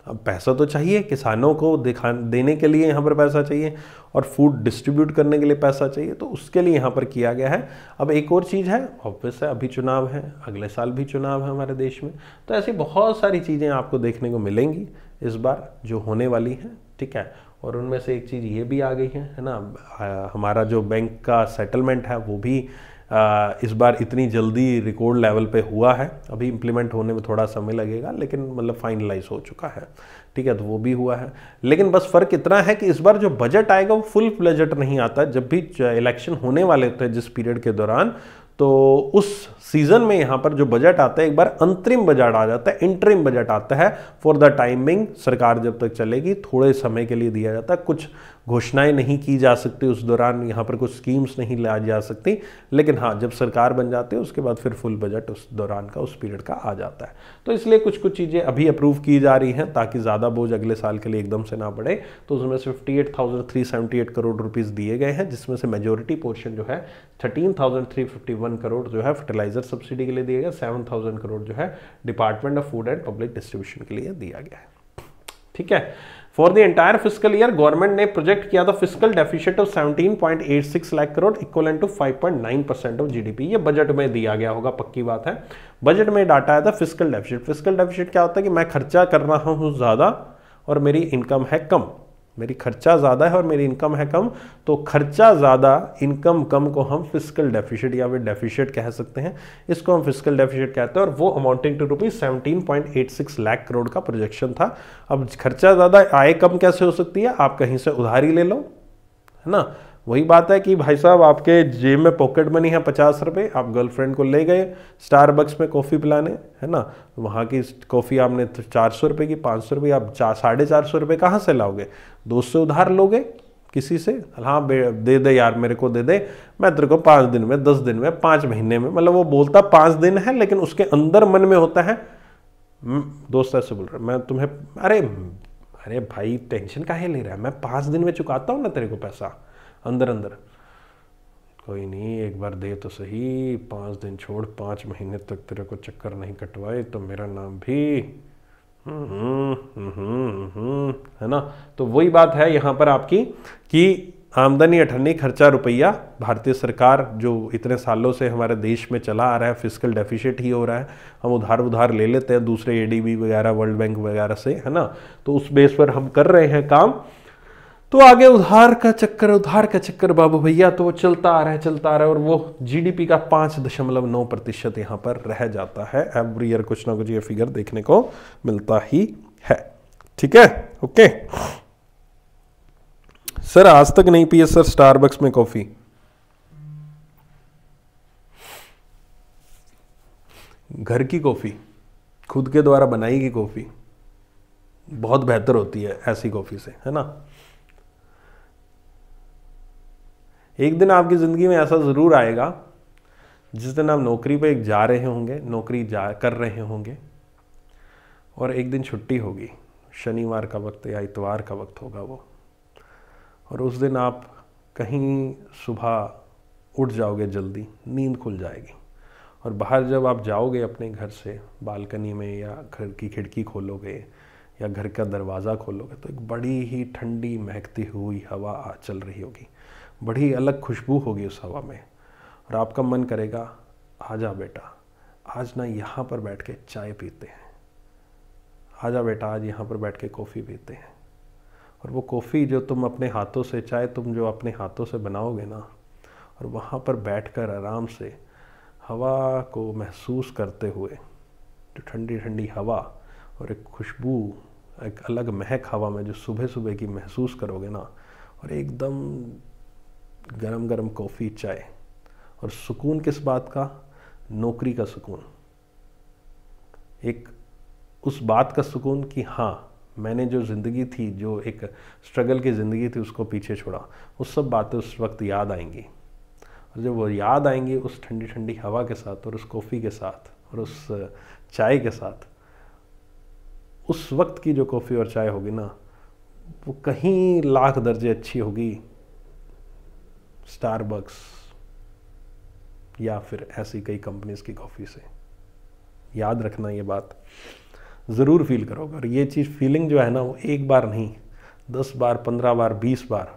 अब पैसा तो चाहिए किसानों को दिखा देने के लिए यहाँ पर पैसा चाहिए और फूड डिस्ट्रीब्यूट करने के लिए पैसा चाहिए तो उसके लिए यहाँ पर किया गया है अब एक और चीज़ है ऑब्वियस है अभी चुनाव है अगले साल भी चुनाव है हमारे देश में तो ऐसी बहुत सारी चीज़ें आपको देखने को मिलेंगी इस बार जो होने वाली हैं ठीक है और उनमें से एक चीज़ ये भी आ गई है है ना हमारा जो बैंक का सेटलमेंट है वो भी इस बार इतनी जल्दी रिकॉर्ड लेवल पे हुआ है अभी इम्प्लीमेंट होने में थोड़ा समय लगेगा लेकिन मतलब फाइनलाइज हो चुका है ठीक है तो वो भी हुआ है लेकिन बस फ़र्क इतना है कि इस बार जो बजट आएगा वो फुल बजट नहीं आता जब भी इलेक्शन होने वाले होते हैं जिस पीरियड के दौरान तो उस सीज़न में यहाँ पर जो बजट आता है एक बार अंतरिम बजट आ जाता है इंटरिम बजट आता है फॉर द टाइमिंग सरकार जब तक चलेगी थोड़े समय के लिए दिया जाता है कुछ घोषणाएं नहीं की जा सकती उस दौरान यहाँ पर कुछ स्कीम्स नहीं लाई जा सकती लेकिन हाँ जब सरकार बन जाती है उसके बाद फिर फुल बजट उस दौरान का उस पीरियड का आ जाता है तो इसलिए कुछ कुछ चीज़ें अभी अप्रूव की जा रही हैं ताकि ज़्यादा बोझ अगले साल के लिए एकदम से ना पड़े तो उसमें से फिफ्टी करोड़ रुपीज़ दिए गए हैं जिसमें से मेजोरिटी पोर्शन जो है थर्टीन करोड़ जो है फर्टिलाइजर सब्सिडी के लिए दिया गया सेवन करोड़ जो है department of food and public distribution के लिए दिया गया है ठीक है for the entire physical year government ने प्रोजेक्ट किया था physical deficit of 17.86 lakh crore equal to 5.9 percent of GDP ये बजट में दिया गया होगा पक्की बात है बजट में डाटा आया था फिजिकल डेफिशिएट फिजिकल डेफिशिएट क्या होता है कि मैं खर्चा कर रहा हूँ ज़्यादा और मेरी इनकम है कम मेरी खर्चा ज़्यादा है और मेरी इनकम है कम तो खर्चा ज़्यादा इनकम कम को हम फिजिकल डेफिशिट या फिर डेफिशिट कह सकते हैं इसको हम फिजिकल डेफिशिट कहते हैं और वो amounting to rupees seventeen point eight six lakh crore का प्रोजेक्शन था अब खर्चा ज़्यादा आय कम कैसे हो सकती है आप कहीं से उधारी ले लो है ना वही बात है कि भाई साहब आपके जेब में पॉकेट मनी है पचास रुपये आप गर्लफ्रेंड को ले गए स्टारबक्स में कॉफ़ी पिलाने है ना वहाँ की कॉफ़ी आपने तो चार सौ रुपये की पाँच सौ रुपये आप चार साढ़े चार सौ रुपये कहाँ से लाओगे दोस्त से उधार लोगे किसी से हाँ दे दे यार मेरे को दे दे मैं तेरे को पाँच दिन में दस दिन में पाँच महीने में मतलब वो बोलता पाँच दिन है लेकिन उसके अंदर मन में होता है दोस्त ऐसे बोल रहा मैं तुम्हें अरे अरे भाई टेंशन काहे ले रहा है मैं पाँच दिन में चुकाता हूँ ना तेरे को पैसा अंदर अंदर कोई नहीं एक बार दे तो सही पाँच दिन छोड़ पाँच महीने तक तेरे को चक्कर नहीं कटवाए तो मेरा नाम भी हम्म, हम्म, हम्म, है ना तो वही बात है यहाँ पर आपकी कि आमदनी अठन्नी खर्चा रुपया भारतीय सरकार जो इतने सालों से हमारे देश में चला आ रहा है फिजिकल डेफिशिट ही हो रहा है हम उधार उधार ले लेते हैं दूसरे एडीबी वगैरह वर्ल्ड बैंक वगैरह से है ना तो उस बेस पर हम कर रहे हैं काम तो आगे उधार का चक्कर उधार का चक्कर बाबू भैया तो वो चलता आ रहा है चलता आ रहा है और वो जीडीपी का पांच दशमलव नौ प्रतिशत यहां पर रह जाता है एवरी ईयर कुछ ना कुछ ये फिगर देखने को मिलता ही है ठीक है ओके सर आज तक नहीं पिए सर स्टारबक्स में कॉफ़ी घर की कॉफ़ी खुद के द्वारा बनाई गई कॉफ़ी बहुत बेहतर होती है ऐसी कॉफ़ी से है ना एक दिन आपकी ज़िंदगी में ऐसा ज़रूर आएगा जिस दिन आप नौकरी एक जा रहे होंगे नौकरी जा कर रहे होंगे और एक दिन छुट्टी होगी शनिवार का वक्त या इतवार का वक्त होगा वो और उस दिन आप कहीं सुबह उठ जाओगे जल्दी नींद खुल जाएगी और बाहर जब आप जाओगे अपने घर से बालकनी में या घर की खिड़की खोलोगे या घर का दरवाज़ा खोलोगे तो एक बड़ी ही ठंडी महकती हुई हवा चल रही होगी बड़ी अलग खुशबू होगी उस हवा में और आपका मन करेगा आ जा बेटा आज ना यहाँ पर बैठ के चाय पीते हैं आ जा बेटा आज यहाँ पर बैठ के कॉफ़ी पीते हैं और वो कॉफ़ी जो तुम अपने हाथों से चाय तुम जो अपने हाथों से बनाओगे ना और वहाँ पर बैठ कर आराम से हवा को महसूस करते हुए जो ठंडी ठंडी हवा और एक खुशबू एक अलग महक हवा में जो सुबह सुबह की महसूस करोगे ना और एकदम गरम गरम कॉफ़ी चाय और सुकून किस बात का नौकरी का सुकून एक उस बात का सुकून कि हाँ मैंने जो ज़िंदगी थी जो एक स्ट्रगल की ज़िंदगी थी उसको पीछे छोड़ा उस सब बातें उस वक्त याद आएंगी और जब वो याद आएंगी उस ठंडी ठंडी हवा के साथ और उस कॉफ़ी के साथ और उस चाय के साथ उस वक्त की जो कॉफ़ी और चाय होगी ना वो कहीं लाख दर्जे अच्छी होगी स्टारबक्स या फिर ऐसी कई कंपनीज़ की कॉफ़ी से याद रखना ये बात ज़रूर फील करोगे और ये चीज़ फीलिंग जो है ना वो एक बार नहीं दस बार पंद्रह बार बीस बार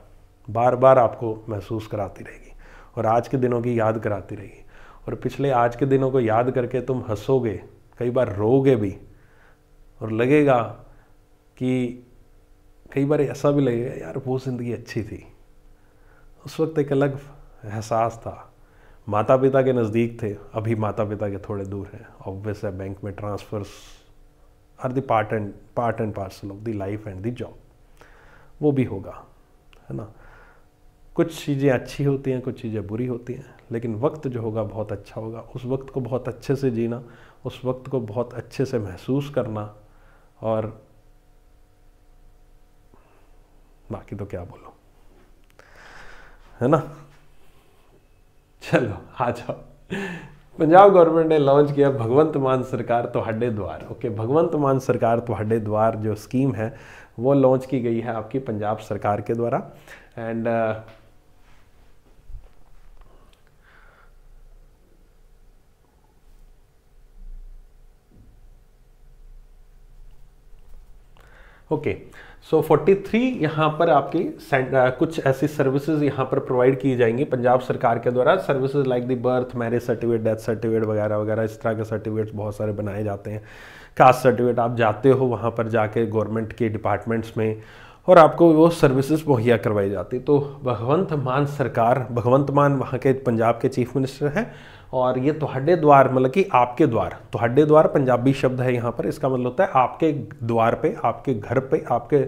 बार बार आपको महसूस कराती रहेगी और आज के दिनों की याद कराती रहेगी और पिछले आज के दिनों को याद करके तुम हंसोगे कई बार रोगे भी और लगेगा कि कई बार ऐसा भी लगेगा यार वो ज़िंदगी अच्छी थी उस वक्त एक अलग एहसास था माता पिता के नज़दीक थे अभी माता पिता के थोड़े दूर हैं ऑब्वियस है बैंक में transfers are the part and part and parcel of the life and the job वो भी होगा है ना कुछ चीज़ें अच्छी होती हैं कुछ चीज़ें बुरी होती हैं लेकिन वक्त जो होगा बहुत अच्छा होगा उस वक्त को बहुत अच्छे से जीना उस वक्त को बहुत अच्छे से महसूस करना और बाकी तो क्या बोलो है ना चलो आ जाओ पंजाब गवर्नमेंट ने लॉन्च किया भगवंत मान सरकार तो हड्डे द्वार ओके भगवंत मान सरकार तो हड्डे द्वार जो स्कीम है वो लॉन्च की गई है आपकी पंजाब सरकार के द्वारा and okay uh, okay. So so, 43 यहाँ पर आपकी uh, कुछ ऐसी सर्विसेज यहाँ पर प्रोवाइड की जाएंगी पंजाब सरकार के द्वारा services like the birth marriage certificate death certificate वगैरह वगैरह इस तरह के सर्टिफिकेट्स बहुत सारे बनाए जाते हैं कास्ट सर्टिफिकेट आप जाते हो वहाँ पर जाके गवर्नमेंट के डिपार्टमेंट्स में और आपको वो सर्विसेज मुहैया करवाई जाती तो भगवंत मान सरकार भगवंत मान वहाँ के पंजाब के चीफ मिनिस्टर हैं और ये तोहडे द्वार मतलब कि आपके द्वार तोहडे द्वार पंजाबी शब्द है यहाँ पर इसका मतलब होता है आपके द्वार पे आपके घर पे आपके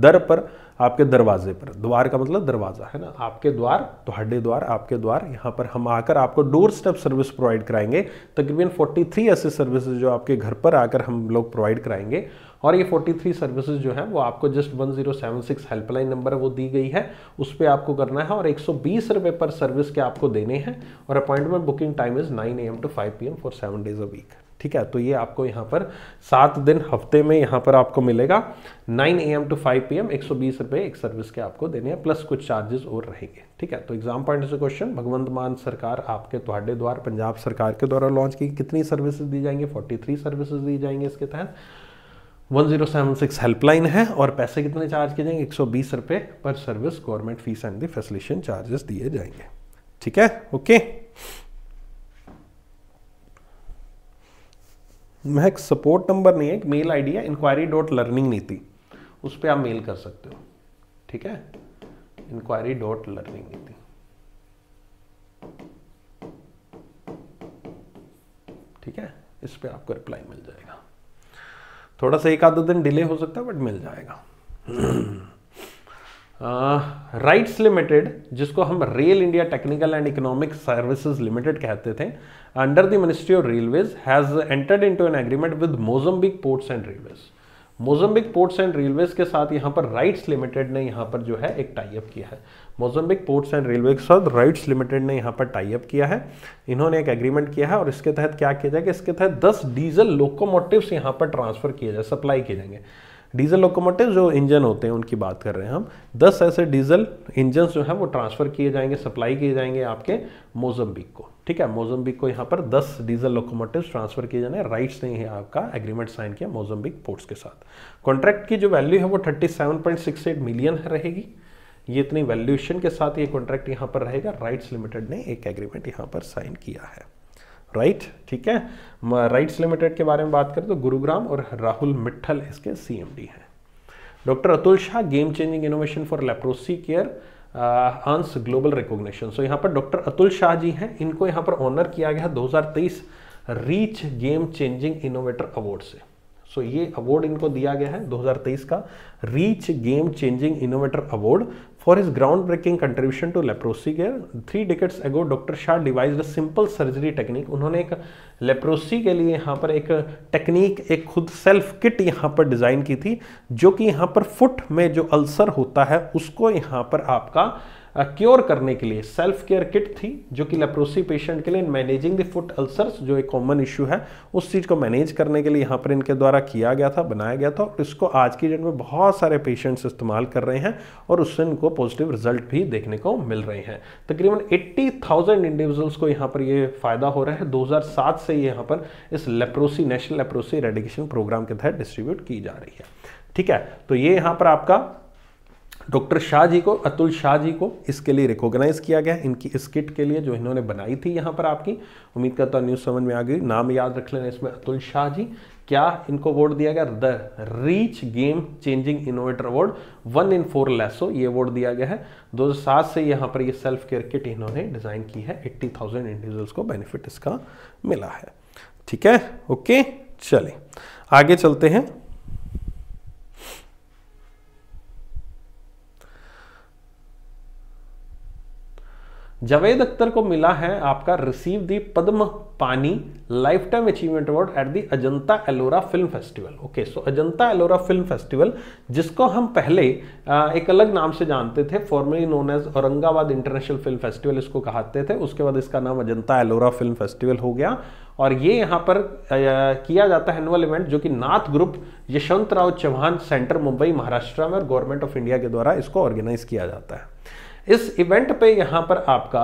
दर पर आपके दरवाजे पर द्वार का मतलब दरवाज़ा है ना आपके द्वार तो हड्डे द्वार आपके द्वार यहाँ पर हम आकर आपको डोर स्टेप सर्विस प्रोवाइड कराएंगे तकरीबन 43 ऐसे सर्विसेज जो आपके घर पर आकर हम लोग प्रोवाइड कराएंगे और ये 43 सर्विसेज जो है वो आपको जस्ट 1076 हेल्पलाइन नंबर वो दी गई है उस पर आपको करना है और एक सौ पर सर्विस के आपको देने हैं और appointment booking time is 9 a to 5 p m for seven days a week ठीक है तो ये आपको यहाँ पर सात दिन हफ्ते में यहाँ पर आपको मिलेगा 9 एम टू 5 पी एम एक रुपए एक सर्विस के आपको देने हैं प्लस कुछ चार्जेस और रहेंगे ठीक है तो एग्जाम पॉइंट से क्वेश्चन भगवंत मान सरकार आपके थोड़े द्वार पंजाब सरकार के द्वारा लॉन्च की कितनी सर्विसेज दी जाएंगी 43 सर्विसेज दी जाएंगी इसके तहत 1076 हेल्पलाइन है और पैसे कितने चार्ज किए जाएंगे एक सौ पर service government fees and the facilitation charges दिए जाएंगे ठीक है ओके महक सपोर्ट नंबर नहीं है एक मेल आईडी है इंक्वायरी डॉट लर्निंग नीति उस पर आप मेल कर सकते हो ठीक है इंक्वायरी डॉट लर्निंग नीति ठीक है इस पर आपको रिप्लाई मिल जाएगा थोड़ा सा एक आधा दिन डिले हो सकता है बट मिल जाएगा राइट्स uh, लिमिटेड जिसको हम rail India technical and economic services limited कहते थे under the ministry of railways has entered into an agreement with Mozambique ports and railways Mozambique ports and railways के साथ यहाँ पर राइट्स लिमिटेड ने यहाँ पर जो है एक टाइप किया है मोजम्बिक पोर्ट्स एंड रेलवे के साथ राइट्स लिमिटेड ने यहाँ पर टाई अप किया है इन्होंने एक एग्रीमेंट किया है और इसके तहत क्या किया जाएगा इसके तहत दस डीजल लोकोमोटिव्स यहाँ पर ट्रांसफ़र किए जाए सप्लाई किए जाएंगे डीजल लोकोमोटिव जो इंजन होते हैं उनकी बात कर रहे हैं हम दस ऐसे डीजल इंजन जो है वो ट्रांसफ़र किए जाएंगे सप्लाई किए जाएंगे आपके मोजम्बिक को ठीक है मोजम्बिक को यहाँ पर दस डीजल लोकोमोटिव ट्रांसफर किए जाने राइट्स ने आपका एग्रीमेंट साइन किया मोजम्बिक पोर्ट्स के साथ कॉन्ट्रैक्ट की जो वैल्यू है वो थर्टी मिलियन रहेगी ये इतनी वैल्यूशन के साथ ये कॉन्ट्रैक्ट यहाँ पर रहेगा राइट्स लिमिटेड ने एक एग्रीमेंट यहाँ पर साइन किया है राइट right, ठीक है राइट्स लिमिटेड के बारे में बात करें तो गुरुग्राम और राहुल मिट्टल इसके सीएमडी हैं doctor Atul Shah game changing innovation for leprosy care earns global recognition so यहाँ पर डॉक्टर अतुल शाह जी हैं इनको यहाँ पर ऑनर किया गया 2023 reach game changing innovator award से सो so, ये अवार्ड इनको दिया गया है 2023 का reach game changing innovator award for his groundbreaking contribution to leprosy care three decades ago doctor Shah devised a simple surgery technique उन्होंने एक लेप्रोसी के लिए यहाँ पर एक टेक्निक एक खुद सेल्फ किट यहाँ पर डिज़ाइन की थी जो कि यहाँ पर फुट में जो अल्सर होता है उसको यहाँ पर आपका क्योर करने के लिए सेल्फ केयर किट थी जो कि लेप्रोसी पेशेंट के लिए मैनेजिंग द फुट अल्सर्स जो एक कॉमन इशू है उस चीज़ को मैनेज करने के लिए यहाँ पर इनके द्वारा किया गया था बनाया गया था और इसको आज की डेट में बहुत सारे पेशेंट्स इस्तेमाल कर रहे हैं और उससे इनको पॉजिटिव रिजल्ट भी देखने को मिल रहे हैं तकरीबन एट्टी थाउजेंड इंडिविजुअल्स को यहाँ पर ये फायदा हो रहा है दो से यहाँ पर इस leprosy national leprosy eradication programme के तहत डिस्ट्रीब्यूट की जा रही है ठीक है तो ये यहाँ पर आपका डॉक्टर शाह जी को अतुल शाह जी को इसके लिए रिकॉग्नाइज किया गया इनकी इस किट के लिए जो इन्होंने बनाई थी यहाँ पर आपकी उम्मीद करता हूँ न्यूज़ समझ में आ गई नाम याद रख लेना इसमें अतुल शाह जी क्या इनको अवार्ड दिया गया the reach game changing innovator award one in four लेसो ये अवार्ड दिया गया है सात से यहाँ पर ये सेल्फ केयर किट इन्होंने डिज़ाइन की है थाउजेंड इंडिविजुअल्स को बेनिफिट इसका मिला है ठीक है ओके चले आगे चलते हैं जावेद अख्तर को मिला है आपका receive the Padma Pani lifetime achievement award at the Ajanta Ellora film festival okay so Ajanta Ellora film festival जिसको हम पहले आ, एक अलग नाम से जानते थे formerly known as Aurangabad international film festival इसको कहते थे उसके बाद इसका नाम अजंता एलोरा फिल्म फेस्टिवल हो गया और ये यहाँ पर आ, किया जाता है एनुअल इवेंट जो कि नाथ ग्रुप यशवंत राव चौहान सेंटर मुंबई महाराष्ट्र में और गवर्नमेंट ऑफ इंडिया के द्वारा इसको ऑर्गेनाइज किया जाता है इस इवेंट पे यहाँ पर आपका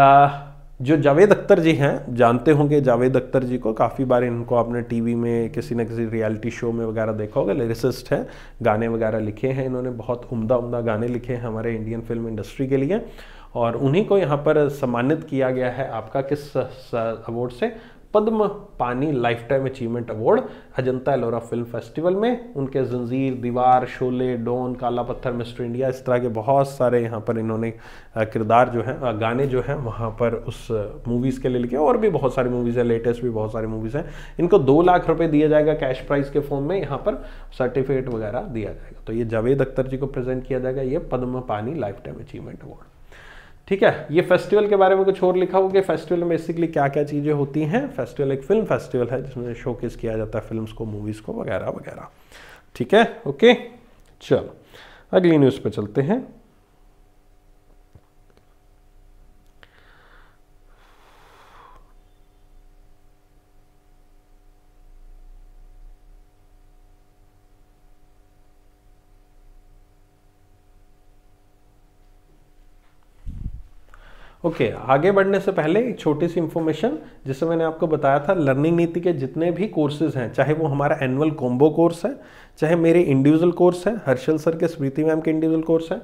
आ, जो जावेद अख्तर जी हैं जानते होंगे जावेद अख्तर जी को काफ़ी बार इनको आपने टीवी में किसी न किसी रियलिटी शो में वगैरह देखा होगा लिरिसिस्ट हैं गाने वगैरह लिखे हैं इन्होंने बहुत उम्दा उम्दा गाने लिखे हैं हमारे इंडियन फिल्म इंडस्ट्री के लिए और उन्हीं को यहाँ पर सम्मानित किया गया है आपका किस अवार्ड से Padma Pani lifetime achievement award Ajanta Ellora film festival में उनके जंजीर दीवार शोले डोन काला पत्थर मिस्टर इंडिया इस तरह के बहुत सारे यहाँ पर इन्होंने किरदार जो है गाने जो हैं वहाँ पर उस मूवीज़ के लिए लिखे और भी बहुत सारी मूवीज़ हैं लेटेस्ट भी बहुत सारी मूवीज़ हैं इनको दो लाख रुपये दिया जाएगा कैश प्राइज़ के फॉर्म में यहाँ पर सर्टिफिकेट वगैरह दिया जाएगा तो ये जावेद अख्तर जी को प्रेजेंट किया जाएगा ये पद्म Pani lifetime achievement award ठीक है ये फेस्टिवल के बारे में कुछ और लिखा होगा फेस्टिवल में बेसिकली क्या क्या चीज़ें होती हैं फेस्टिवल एक फिल्म फेस्टिवल है जिसमें शोकेस किया जाता है फिल्म को मूवीज़ को वगैरह वगैरह ठीक है ओके चलो अगली न्यूज़ पर चलते हैं ओके okay, आगे बढ़ने से पहले एक छोटी सी इन्फॉर्मेशन जिसे मैंने आपको बताया था लर्निंग नीति के जितने भी कोर्सेज हैं चाहे वो हमारा एनुअल कॉम्बो कोर्स है चाहे मेरे इंडिविजुअल कोर्स है हर्षल सर के स्मृति मैम के इंडिविजुअल कोर्स है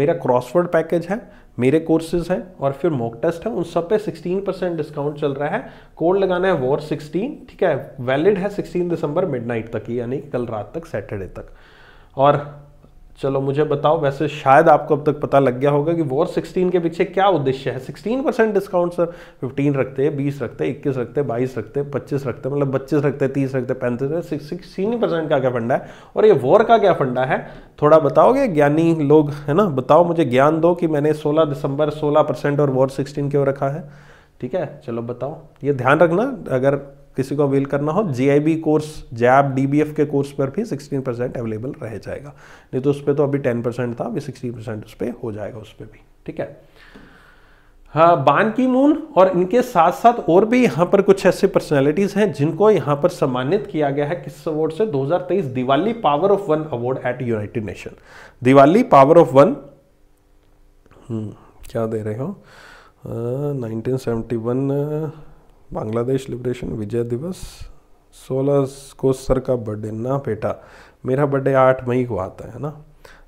मेरा क्रॉसवर्ड पैकेज है मेरे कोर्सेज हैं और फिर मॉक टेस्ट है उन सब पे 16 परसेंट डिस्काउंट चल रहा है कोड लगाना है वॉर 16 ठीक है वैलिड है 16 दिसंबर मिडनाइट तक ही यानी कल रात तक सैटरडे तक और चलो मुझे बताओ वैसे शायद आपको अब तक पता लग गया होगा कि वॉर 16 के पीछे क्या उद्देश्य है 16 परसेंट डिस्काउंट सर 15 रखते बीस रखते इक्कीस रखते बाईस रखते पच्चीस रखते मतलब बच्चीस रखते तीस रखते पैंतीस रखते सिक्सटीन परसेंट का क्या फंडा है और ये वॉर का क्या फंडा है थोड़ा बताओगे ज्ञानी लोग है ना बताओ मुझे ज्ञान दो कि मैंने सोलह दिसंबर सोलह और वॉर सिक्सटीन क्यों रखा है ठीक है चलो बताओ ये ध्यान रखना अगर किसी को अवेल करना हो जी कोर्स जैब डी के कोर्स पर भी 16 परसेंट अवेलेबल रह जाएगा नहीं तो उस पर तो अभी 10 था अभी 16 परसेंट उस पर हो जाएगा उस पर भी ठीक है हाँ बान की मून और इनके साथ साथ और भी यहाँ पर कुछ ऐसे पर्सनैलिटीज़ हैं जिनको यहाँ पर सम्मानित किया गया है किस अवार्ड से 2023 Diwali power of one award at United Nation Diwali power of one क्या दे रहे हो nineteen seventy one Bangladesh liberation Vijay Diwas सोलह को सर का बर्थडे ना बेटा मेरा बर्थडे आठ मई को आता है ना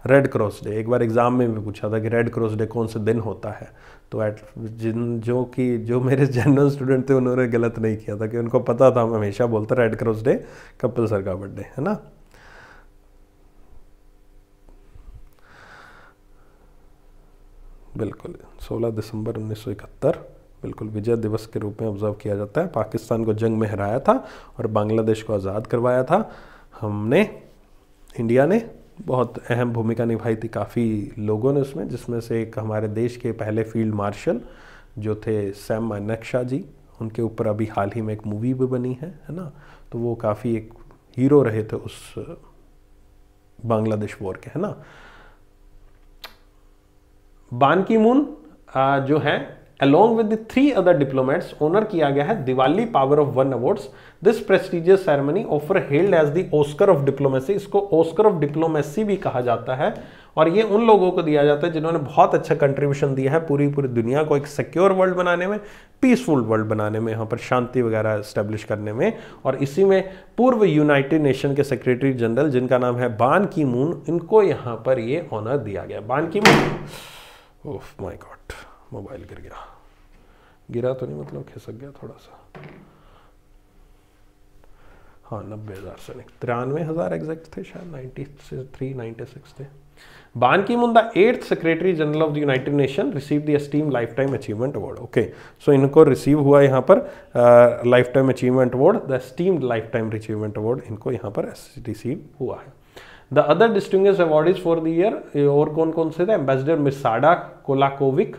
रेड क्रॉस डे एक बार एग्ज़ाम में भी पूछा था कि रेड क्रॉस डे कौन से दिन होता है तो एट जिन जो कि जो मेरे जनरल स्टूडेंट थे उन्होंने गलत नहीं किया था कि उनको पता था मैं हमेशा बोलता Red Cross Day Kapil sir का बर्थडे है ना बिल्कुल 16 दिसंबर इकहत्तर बिल्कुल विजय दिवस के रूप में ऑब्जर्व किया जाता है पाकिस्तान को जंग में हराया था और बांग्लादेश को आज़ाद करवाया था हमने इंडिया ने बहुत अहम भूमिका निभाई थी काफ़ी लोगों ने उसमें जिसमें से एक हमारे देश के पहले फील्ड मार्शल जो थे सैम मानक्शा जी उनके ऊपर अभी हाल ही में एक मूवी भी बनी है है ना तो वो काफ़ी एक हीरो रहे थे उस बांग्लादेश वॉर के है ना बान की मून जो है along with the three other diplomats किया गया है Diwali power of one awards this prestigious ceremony ऑफर held as the Oscar of diplomacy इसको ओस्कर ऑफ डिप्लोमेसी भी कहा जाता है और ये उन लोगों को दिया जाता है जिन्होंने बहुत अच्छा कंट्रीब्यूशन दिया है पूरी पूरी दुनिया को एक सिक्योर वर्ल्ड बनाने में पीसफुल वर्ल्ड बनाने में यहाँ पर शांति वगैरह इस्टेब्लिश करने में और इसी में पूर्व यूनाइटेड नेशन के सेक्रेटरी जनरल जिनका नाम है बान की मून इनको यहाँ पर ये ऑनर दिया गया बान की मून ओफ माई गॉड मोबाइल गिर गया गिरा तो नहीं मतलब खिसक गया थोड़ा सा हाँ नब्बे हज़ार से नहीं तिरानवे हज़ार एग्जैक्ट थे शायद नाइनटी से थ्री नाइनटी सिक्स थे Ban Ki Moon the eighth secretary general of the United Nation receive received the esteemed Lifetime Achievement Award. Okay, so इनको रिसीव हुआ यहाँ पर lifetime achievement award the lifetime achievement award इनको यहाँ पर receive हुआ है the other distinguished award is for the year और कौन कौन से थे एम्बेसडर मिसाडा कोलाकोविक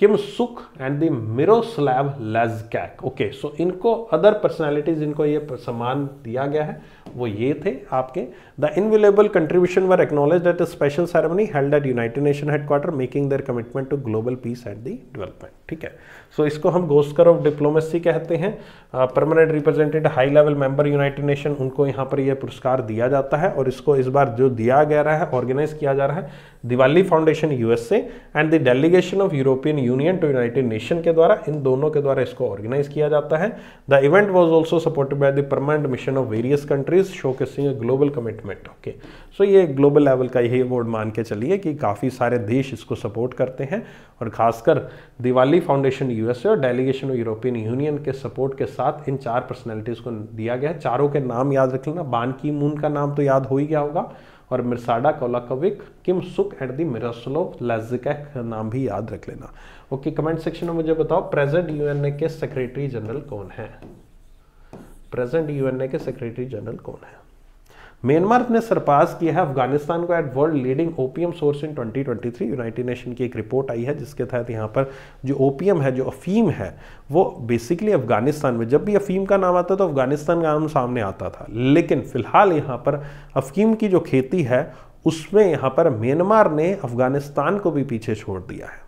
किम सुख and the Lay's cake okay so इनको अदर पर्सनैलिटीज इनको ये सम्मान दिया गया है वो ये थे आपके the invaluable contribution were acknowledged at special ceremony held at United Nation headquarter making their commitment to global peace and the development ठीक है सो so, इसको हम गोस्कर ऑफ डिप्लोमेसी कहते हैं permanent representative high level member United Nation उनको यहाँ पर यह पुरस्कार दिया जाता है और इसको इस बार जो दिया गया रहा है ऑर्गेनाइज किया जा रहा है Diwali foundation USA and the delegation of European Union to United Nation के द्वारा इन दोनों के द्वारा इसको ऑर्गेनाइज किया जाता है the event was also supported by the permanent mission of various countries is showcasing a global commitment okay so ये ग्लोबल लेवल का यही अवार्ड मान के चलिए कि काफ़ी सारे देश इसको सपोर्ट करते हैं और खासकर दिवाली फाउंडेशन यूएसए और डेलीगेशन ऑफ यूरोपियन यूनियन के सपोर्ट के साथ इन चार पर्सनैलिटीज़ को दिया गया है चारों के नाम याद रख लेना बान की मून का नाम तो याद हो ही गया होगा और मिर्साडा कोलाकोविक किम सुक एंड दी मिरासलो लेजिका का नाम भी याद रख लेना ओके कमेंट सेक्शन में मुझे बताओ प्रेजेंट यूएनए के सेक्रेटरी जनरल कौन है प्रेजेंट यूएनए के सेक्रेटरी जनरल कौन है म्यांमार ने सरपास किया है अफगानिस्तान को at world leading opium source in 2023 United Nation की एक रिपोर्ट आई है जिसके तहत यहाँ पर जो ओपीएम है जो अफीम है वो बेसिकली अफगानिस्तान में जब भी अफीम का नाम आता तो अफगानिस्तान का नाम सामने आता था लेकिन फिलहाल यहाँ पर अफीम की जो खेती है उसमें यहाँ पर म्यांमार ने अफगानिस्तान को भी पीछे छोड़ दिया है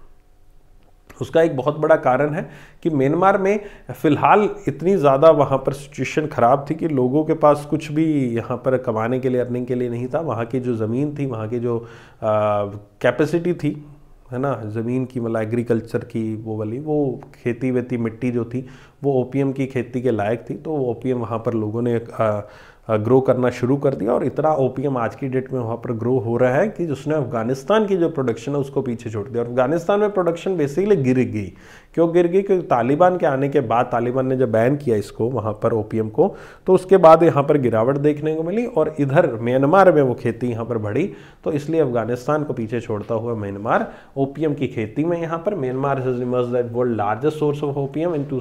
उसका एक बहुत बड़ा कारण है कि म्यांमार में फ़िलहाल इतनी ज़्यादा वहाँ पर सिचुएशन ख़राब थी कि लोगों के पास कुछ भी यहाँ पर कमाने के लिए अर्निंग के लिए नहीं था वहाँ की जो ज़मीन थी वहाँ की जो कैपेसिटी थी है ना ज़मीन की मतलब एग्रीकल्चर की वो वाली वो खेती वेती मिट्टी जो थी वो ओपीएम की खेती के लायक थी तो ओपीएम वहाँ पर लोगों ने आ, ग्रो करना शुरू कर दिया और इतना ओपीएम आज की डेट में वहाँ पर ग्रो हो रहा है कि उसने अफगानिस्तान की जो प्रोडक्शन है उसको पीछे छोड़ दिया और अफगानिस्तान में प्रोडक्शन बेसिकली गिर गई क्यों गिर गई क्योंकि तालिबान के आने के बाद तालिबान ने जब बैन किया इसको वहाँ पर ओ को तो उसके बाद यहाँ पर गिरावट देखने को मिली और इधर म्यांमार में वो खेती यहाँ पर बढ़ी तो इसलिए अफगानिस्तान को पीछे छोड़ता हुआ म्यांमार ओपीएम की खेती में यहाँ पर Myanmar world largest source of opium to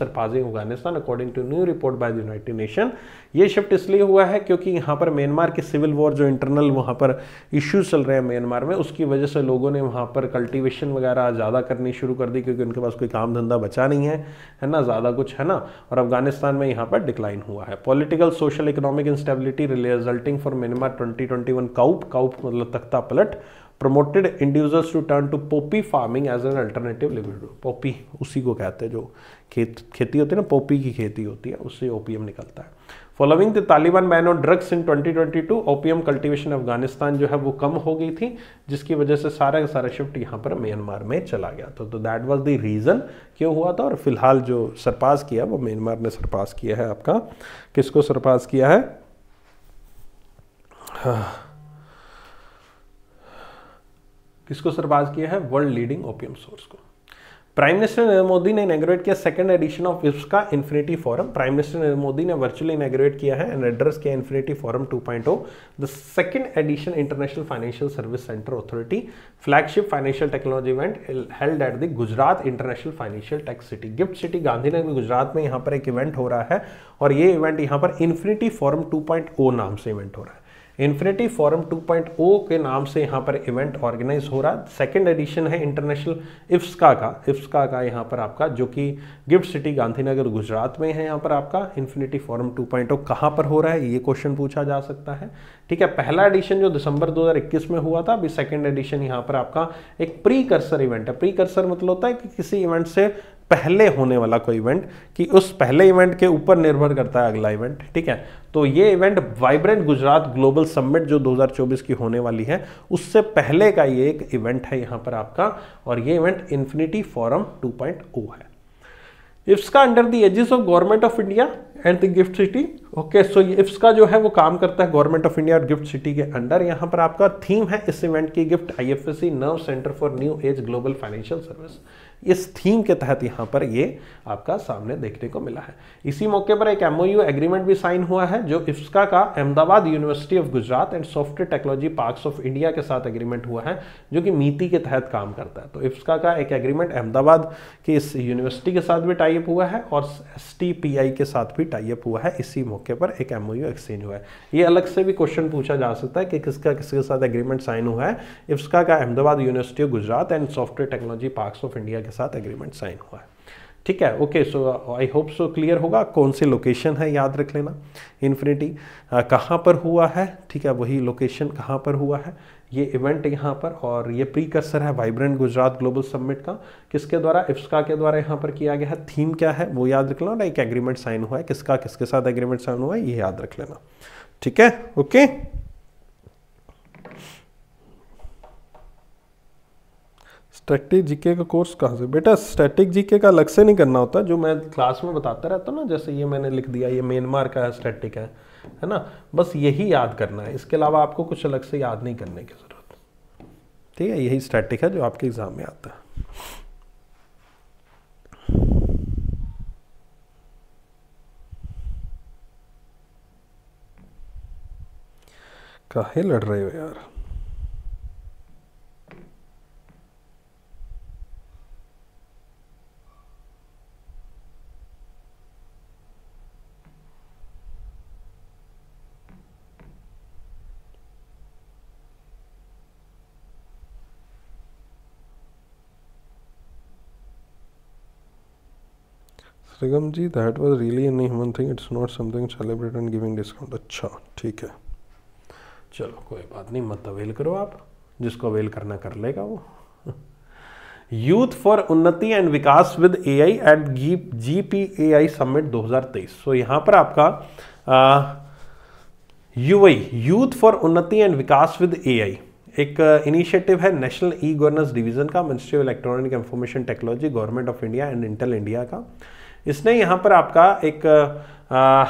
surpassing Afghanistan according to new report by the United Nation ये शिफ्ट इसलिए हुआ है क्योंकि यहाँ पर म्यांमार की सिविल वॉर जो इंटरनल वहाँ पर इश्यूज चल रहे हैं म्यांमार में उसकी वजह से लोगों ने वहाँ पर कल्टिवेशन वगैरह ज़्यादा करनी शुरू कर दी क्योंकि क्योंकि उनके पास कोई काम धंधा बचा नहीं है है ना ज़्यादा कुछ है ना और अफगानिस्तान में यहाँ पर डिक्लाइन हुआ है political social economic instability resulting for Myanmar twenty twenty one coup coup मतलब तख्ता पलट promoted individuals to turn to poppy farming as an alternative living poppy उसी को कहते हैं जो खेत खेती होती है ना पोपी की खेती होती है उससे ओपीएम निकलता है following the Taliban ban on drugs in 2022 twenty opium cultivation Afghanistan जो है वो कम हो गई थी जिसकी वजह से सारा का सारा शिफ्ट यहाँ पर म्यांमार में चला गया था तो दैट वॉज द रीज़न क्यों हुआ था और फिलहाल जो सरपास किया वो म्यांमार ने सरपास किया है आपका किसको सरपास किया है हाँ। किसको सरपास किया है वर्ल्ड लीडिंग ओपीएम सोर्स को प्राइम मिनिस्टर नरेंद्र मोदी ने इनग्रेट किया second edition of IFSCA infinity forum prime minister Narendra Modi ने वर्चुअली इनग्रेट किया है एंड एड्रेस किया infinity forum 2.0 the second edition international financial service centre authority flagship financial technology event held at the Gujarat international financial tec city gift city Gandhinagar Gujarat में यहाँ पर एक event हो रहा है और ये इवेंट यहाँ पर इन्फिनिटी फॉरम टू नाम से इवेंट हो रहा है इन्फिनिटी फॉरम 2.0 के नाम से यहाँ पर इवेंट ऑर्गेनाइज हो रहा सेकेंड एडिशन है इंटरनेशनल इफ्सका का इफ्सका का यहाँ पर आपका जो कि गिफ्ट सिटी गांधीनगर गुजरात में है यहाँ पर आपका इन्फिनिटी फॉरम 2.0 कहाँ पर हो रहा है ये क्वेश्चन पूछा जा सकता है ठीक है पहला एडिशन जो दिसंबर 2021 में हुआ था अभी सेकेंड एडिशन यहाँ पर आपका एक प्री इवेंट है प्री मतलब होता है कि किसी इवेंट से पहले होने वाला कोई इवेंट कि उस पहले इवेंट के ऊपर निर्भर करता है अगला इवेंट ठीक है तो ये event vibrant Gujarat global summit जो 2024 की होने वाली है उससे पहले का ये एक इवेंट है यहां पर आपका और ये इवेंट इंफिनिटी फोरम 2.0 है IFSCA under the aegis of government of India and the gift city okay so IFSCA जो है वो काम करता है गवर्नमेंट ऑफ इंडिया और गिफ्ट सिटी के अंडर यहां पर आपका थीम है इस इवेंट की gift I nerve centre for new age global financial service इस थीम के तहत यहाँ पर ये आपका सामने देखने को मिला है इसी मौके पर एक एमओयू एग्रीमेंट भी साइन हुआ है जो इफ्सका का Ahmedabad university of Gujarat and software technology parks of India के साथ एग्रीमेंट हुआ है जो कि मीति के तहत काम करता है तो इफ्सका का एक एग्रीमेंट अहमदाबाद की इस यूनिवर्सिटी के साथ भी टाइप हुआ है और एस के साथ भी टाइप हुआ है इसी मौके पर एक एम एक्सचेंज हुआ है ये अलग से भी क्वेश्चन पूछा जा सकता है कि किसका किसके साथ एग्रीमेंट साइन हुआ है इफ्सका का Ahmedabad university of Gujarat and software technology parks of India के के साथ एग्रीमेंट साइन हुआ है ठीक है okay so I hope so clear होगा कौन सी लोकेशन है याद रख लेना इन्फिनिटी uh, कहाँ पर हुआ है ठीक है वही लोकेशन कहाँ पर हुआ है ये इवेंट यहाँ पर और ये प्री कसर है वाइब्रेंट गुजरात ग्लोबल सबमिट का किसके द्वारा इफ्सका के द्वारा यहाँ पर किया गया है थीम क्या है वो याद रख लेना और एक एग्रीमेंट साइन हुआ है किसका किसके साथ एग्रीमेंट साइन हुआ है ये याद रख लेना ठीक है ओके okay? स्ट्रेटिक जीके का कोर्स कहाँ से बेटा स्ट्रेटिक जीके का अलग से नहीं करना होता जो मैं क्लास में बताता रहता हूँ ना जैसे ये मैंने लिख दिया ये म्यांमार का है स्टैटिक है है ना बस यही याद करना है इसके अलावा आपको कुछ अलग से याद नहीं करने की ज़रूरत ठीक है यही स्ट्रेटिक है जो आपके एग्ज़ाम में आता है काहे लड़ रहे हो यार श्रीगम जी that was really an human thing it's not something celebrate and giving discount अच्छा ठीक है चलो कोई बात नहीं मत अवेल करो आप जिसको अवेल करना कर लेगा वो youth for Unnati and Vikas with A I at G G P A I summit दो हज़ार तेईस सो यहां पर आपका YUVAi youth for Unnati and Vikas with A I एक इनिशिएटिव है नेशनल ई गवर्नेंस डिवीजन का ministry of electronic information technology government of India and Intel India का इसने यहां पर आपका एक आ,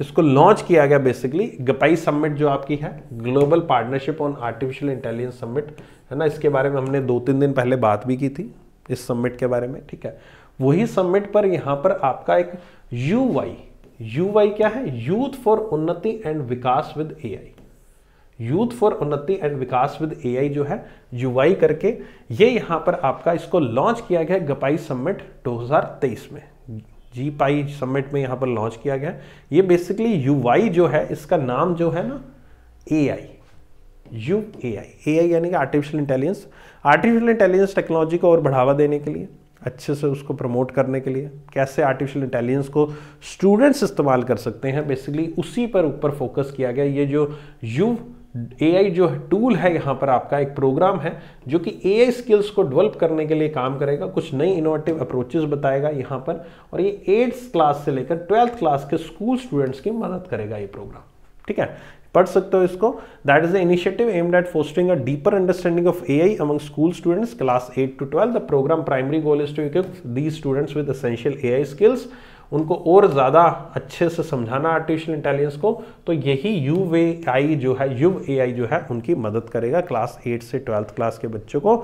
इसको लॉन्च किया गया बेसिकली गपाई समिट जो आपकी है global partnership on artificial intelligence summit है ना इसके बारे में हमने दो तीन दिन पहले बात भी की थी इस समिट के बारे में ठीक है वही समिट पर यहां पर आपका एक यू वाई यू वाई क्या है youth for Unnati and Vikas with AI youth for Unnati and Vikas with AI जो है यूआई करके ये यहां पर आपका इसको लॉन्च किया गया गपाई समिट 2023 में जी पाई समिट में यहां पर लॉन्च किया गया ये बेसिकली यूवाई जो है इसका नाम जो है ना एआई यू एआई एआई यानी कि artificial intelligence artificial intelligence technology को और बढ़ावा देने के लिए अच्छे से उसको प्रमोट करने के लिए कैसे आर्टिफिशियल इंटेलिजेंस को स्टूडेंट्स इस्तेमाल कर सकते हैं बेसिकली उसी पर ऊपर फोकस किया गया ये जो यू ए जो है टूल है यहाँ पर आपका एक प्रोग्राम है जो कि ए स्किल्स को डेवलप करने के लिए काम करेगा कुछ नई इनोवेटिव अप्रोचेस बताएगा यहाँ पर और ये एट्थ क्लास से लेकर ट्वेल्थ क्लास के स्कूल स्टूडेंट्स की मदद करेगा ये प्रोग्राम ठीक है पढ़ सकते हो इसको that is the initiative aimed at fostering a deeper understanding of AI among school students class eight to twelve the programme primary goal is to these students with essential AI skills उनको और ज़्यादा अच्छे से समझाना artificial intelligence को तो यही you वे आई जो है यू ए आई जो है उनकी मदद करेगा क्लास एट से ट्वेल्थ क्लास के बच्चों को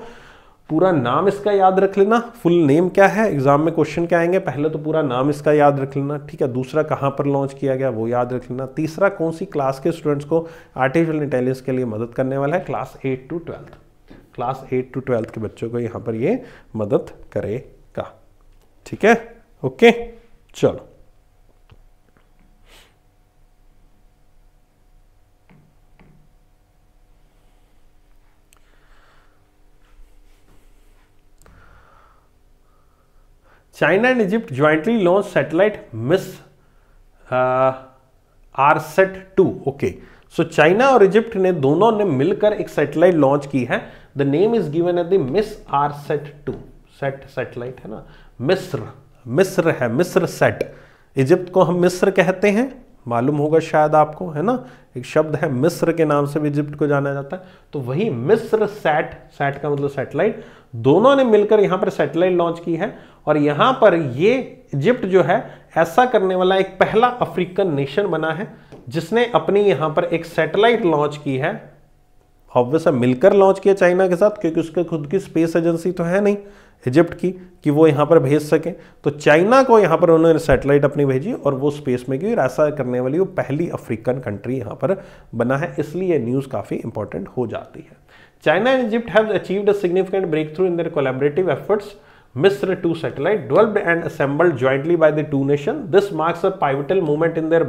पूरा नाम इसका याद रख लेना फुल नेम क्या है एग्जाम में क्वेश्चन क्या आएंगे पहले तो पूरा नाम इसका याद रख लेना ठीक है दूसरा कहाँ पर लॉन्च किया गया वो याद रख लेना तीसरा कौन सी क्लास के स्टूडेंट्स को आर्टिफिशियल इंटेलिजेंस के लिए मदद करने वाला है class eight to twelfth class eight to twelfth के बच्चों को यहाँ पर ये मदद करेगा ठीक है ओके चलो China and Egypt jointly launch satellite MisrSat two okay so China और इजिप्ट ने दोनों ने मिलकर एक सैटेलाइट लॉन्च की है the name is given at the MisrSat two sat satellite है ना मिस्र मिस्र है मिस्र सेट इजिप्त को हम मिस्र कहते हैं मालूम होगा शायद आपको है ना एक शब्द है मिस्र के नाम से भी इजिप्ट को जाना जाता है तो वही मिस्र सेट सेट का मतलब सैटेलाइट दोनों ने मिलकर यहां पर सैटेलाइट लॉन्च की है और यहां पर ये इजिप्ट जो है ऐसा करने वाला एक पहला अफ्रीकन नेशन बना है जिसने अपनी यहां पर एक सैटेलाइट लॉन्च की है ऑब्वियस मिलकर लॉन्च किया चाइना के साथ क्योंकि उसके खुद की स्पेस एजेंसी तो है नहीं इजिप्ट की कि वो यहाँ पर भेज सकें तो चाइना को यहाँ पर उन्होंने सैटेलाइट अपनी भेजी और वो स्पेस में गई ऐसा करने वाली वो पहली अफ्रीकन कंट्री यहाँ पर बना है इसलिए न्यूज़ काफ़ी इंपॉर्टेंट हो जाती है China and Egypt have achieved a significant breakthrough in their collaborative efforts Misr two satellite developed and assembled jointly by the two nation this marks a pivotal movement in their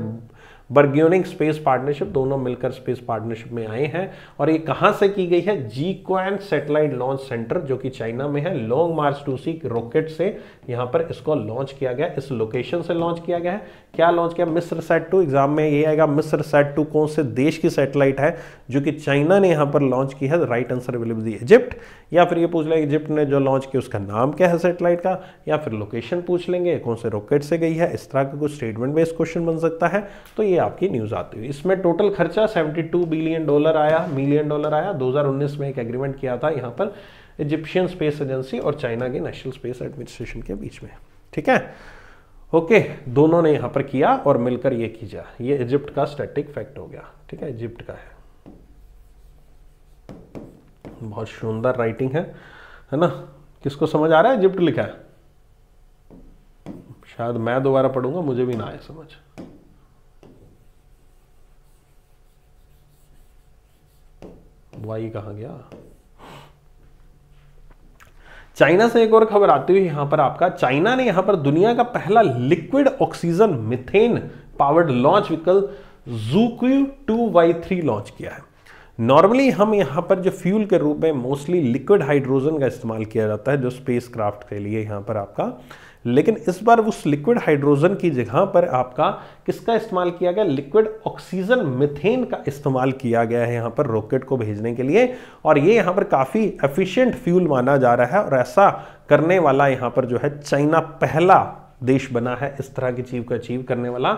burgeoning space partnership दोनों मिलकर space partnership में आए हैं और ये कहाँ से की गई है Jiuquan satellite launch centre जो कि चाइना में है long march two C rocket से यहाँ पर इसको लॉन्च किया गया इस लोकेशन से लॉन्च किया गया है क्या लॉन्च किया मिस्र सेट टू एग्जाम में ये आएगा मिस्र सेट टू कौन से देश की सेटेलाइट है जो कि चाइना ने यहाँ पर लॉन्च की है right answer will be Egypt या फिर ये पूछ लेंगे इजिप्ट ने जो लॉन्च किया उसका नाम क्या है सेटेलाइट का या फिर लोकेशन पूछ लेंगे कौन से रॉकेट से गई है इस तरह का कुछ स्टेटमेंट बेस्ड क्वेश्चन बन सकता है तो ये आपकी न्यूज़ आती हुई इसमें टोटल खर्चा टू बिलियन डॉलर आया मिलियन डॉलर आया उन्नीस में एक एग्रीमेंट किया था यहाँ पर इजिप्शियन स्पेस एजेंसी और चाइना के नेशनल स्पेस एडमिनिस्ट्रेशन के बीच में ठीक है ओके दोनों ने यहाँ पर किया और मिलकर ये कीजा ये इजिप्ट का स्टैटिक फैक्ट हो गया ठीक है इजिप्ट का है बहुत सुंदर राइटिंग है है ना किसको समझ आ रहा है इजिप्ट लिखा है शायद मैं दोबारा पढ़ूंगा मुझे भी ना आए समझ वाई कहा गया चाइना से एक और खबर आती हुई यहां पर आपका चाइना ने यहां पर दुनिया का पहला liquid oxygen methane powered launch vehicle Zhuque two Y three launch किया है नॉर्मली हम यहाँ पर जो फ्यूल के रूप में मोस्टली लिक्विड हाइड्रोजन का इस्तेमाल किया जाता है जो स्पेस क्राफ्ट के लिए यहाँ पर आपका लेकिन इस बार उस लिक्विड हाइड्रोजन की जगह पर आपका किसका इस्तेमाल किया गया लिक्विड ऑक्सीजन मिथेन का इस्तेमाल किया गया है यहाँ पर रॉकेट को भेजने के लिए और ये यहाँ पर काफ़ी एफिशिएंट फ्यूल माना जा रहा है और ऐसा करने वाला यहाँ पर जो है चाइना पहला देश बना है इस तरह की चीज को अचीव करने वाला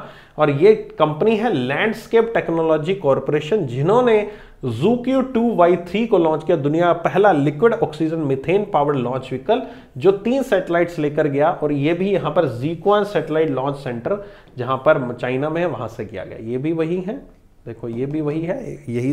और ये कंपनी है लैंडस्केप टेक्नोलॉजी कॉरपोरेशन जिन्होंने जूक्यू टू वाई थ्री को लॉन्च किया दुनिया का पहला liquid oxygen methane powered launch vehicle जो तीन सैटेलाइट्स लेकर गया और यह भी यहां पर जीकुआन सैटेलाइट लॉन्च सेंटर जहां पर चाइना में है वहां से किया गया ये भी वही है देखो ये भी वही है यही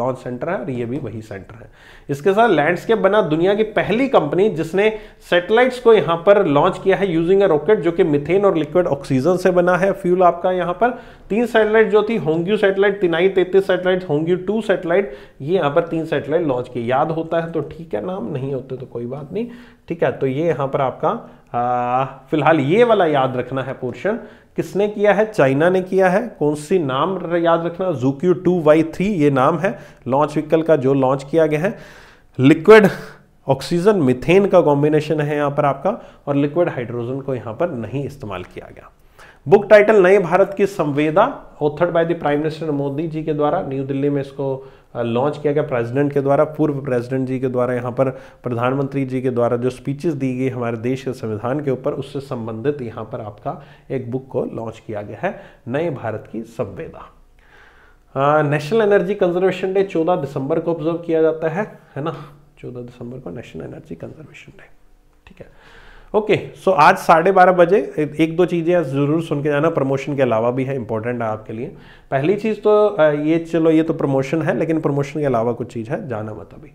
लॉन्च सेंटर है और ये भी वही सेंटर है इसके साथ लैंडस्केप बना दुनिया की पहली कंपनी जिसने सैटेलाइट्स को यहाँ पर लॉन्च किया है यूजिंग अ रॉकेट जो कि मिथेन और लिक्विड ऑक्सीजन से बना है फ्यूल आपका यहाँ पर तीन सैटेलाइट जो थी होंग्यू सैटेलाइट तिनाई तैतीस सैटेलाइट होंग्यू टू सैटेलाइट ये यहाँ पर तीन सैटेलाइट लॉन्च किए याद होता है तो ठीक है नाम नहीं होते तो कोई बात नहीं ठीक है तो ये यहाँ पर आपका फिलहाल ये वाला याद रखना है पोर्शन किसने किया है चाइना ने किया है कौन सी नाम याद रखना जूक्यू टू वाई थ्री ये नाम है लॉन्च व्हीकल का जो लॉन्च किया गया है लिक्विड ऑक्सीजन मिथेन का कॉम्बिनेशन है यहाँ पर आपका और लिक्विड हाइड्रोजन को यहाँ पर नहीं इस्तेमाल किया गया बुक टाइटल नए भारत की संवेदा authored by the prime minister Modi ji के द्वारा न्यू दिल्ली में इसको लॉन्च किया गया प्रेसिडेंट के द्वारा पूर्व प्रेसिडेंट जी के द्वारा यहाँ पर प्रधानमंत्री जी के द्वारा जो स्पीचेस दी गई हमारे देश के संविधान के ऊपर उससे संबंधित यहाँ पर आपका एक बुक को लॉन्च किया गया है नए भारत की संवेदा नेशनल एनर्जी कंजर्वेशन डे 14 दिसंबर को ऑब्जर्व किया जाता है है ना 14 दिसंबर को नेशनल एनर्जी कंजर्वेशन डे ठीक है ओके सो आज साढ़े बारह बजे एक दो चीज़ें ज़रूर सुन के जाना प्रमोशन के अलावा भी है इंपॉर्टेंट है आपके लिए पहली चीज़ तो ये चलो ये तो प्रमोशन है लेकिन प्रमोशन के अलावा कुछ चीज़ है जाना मत अभी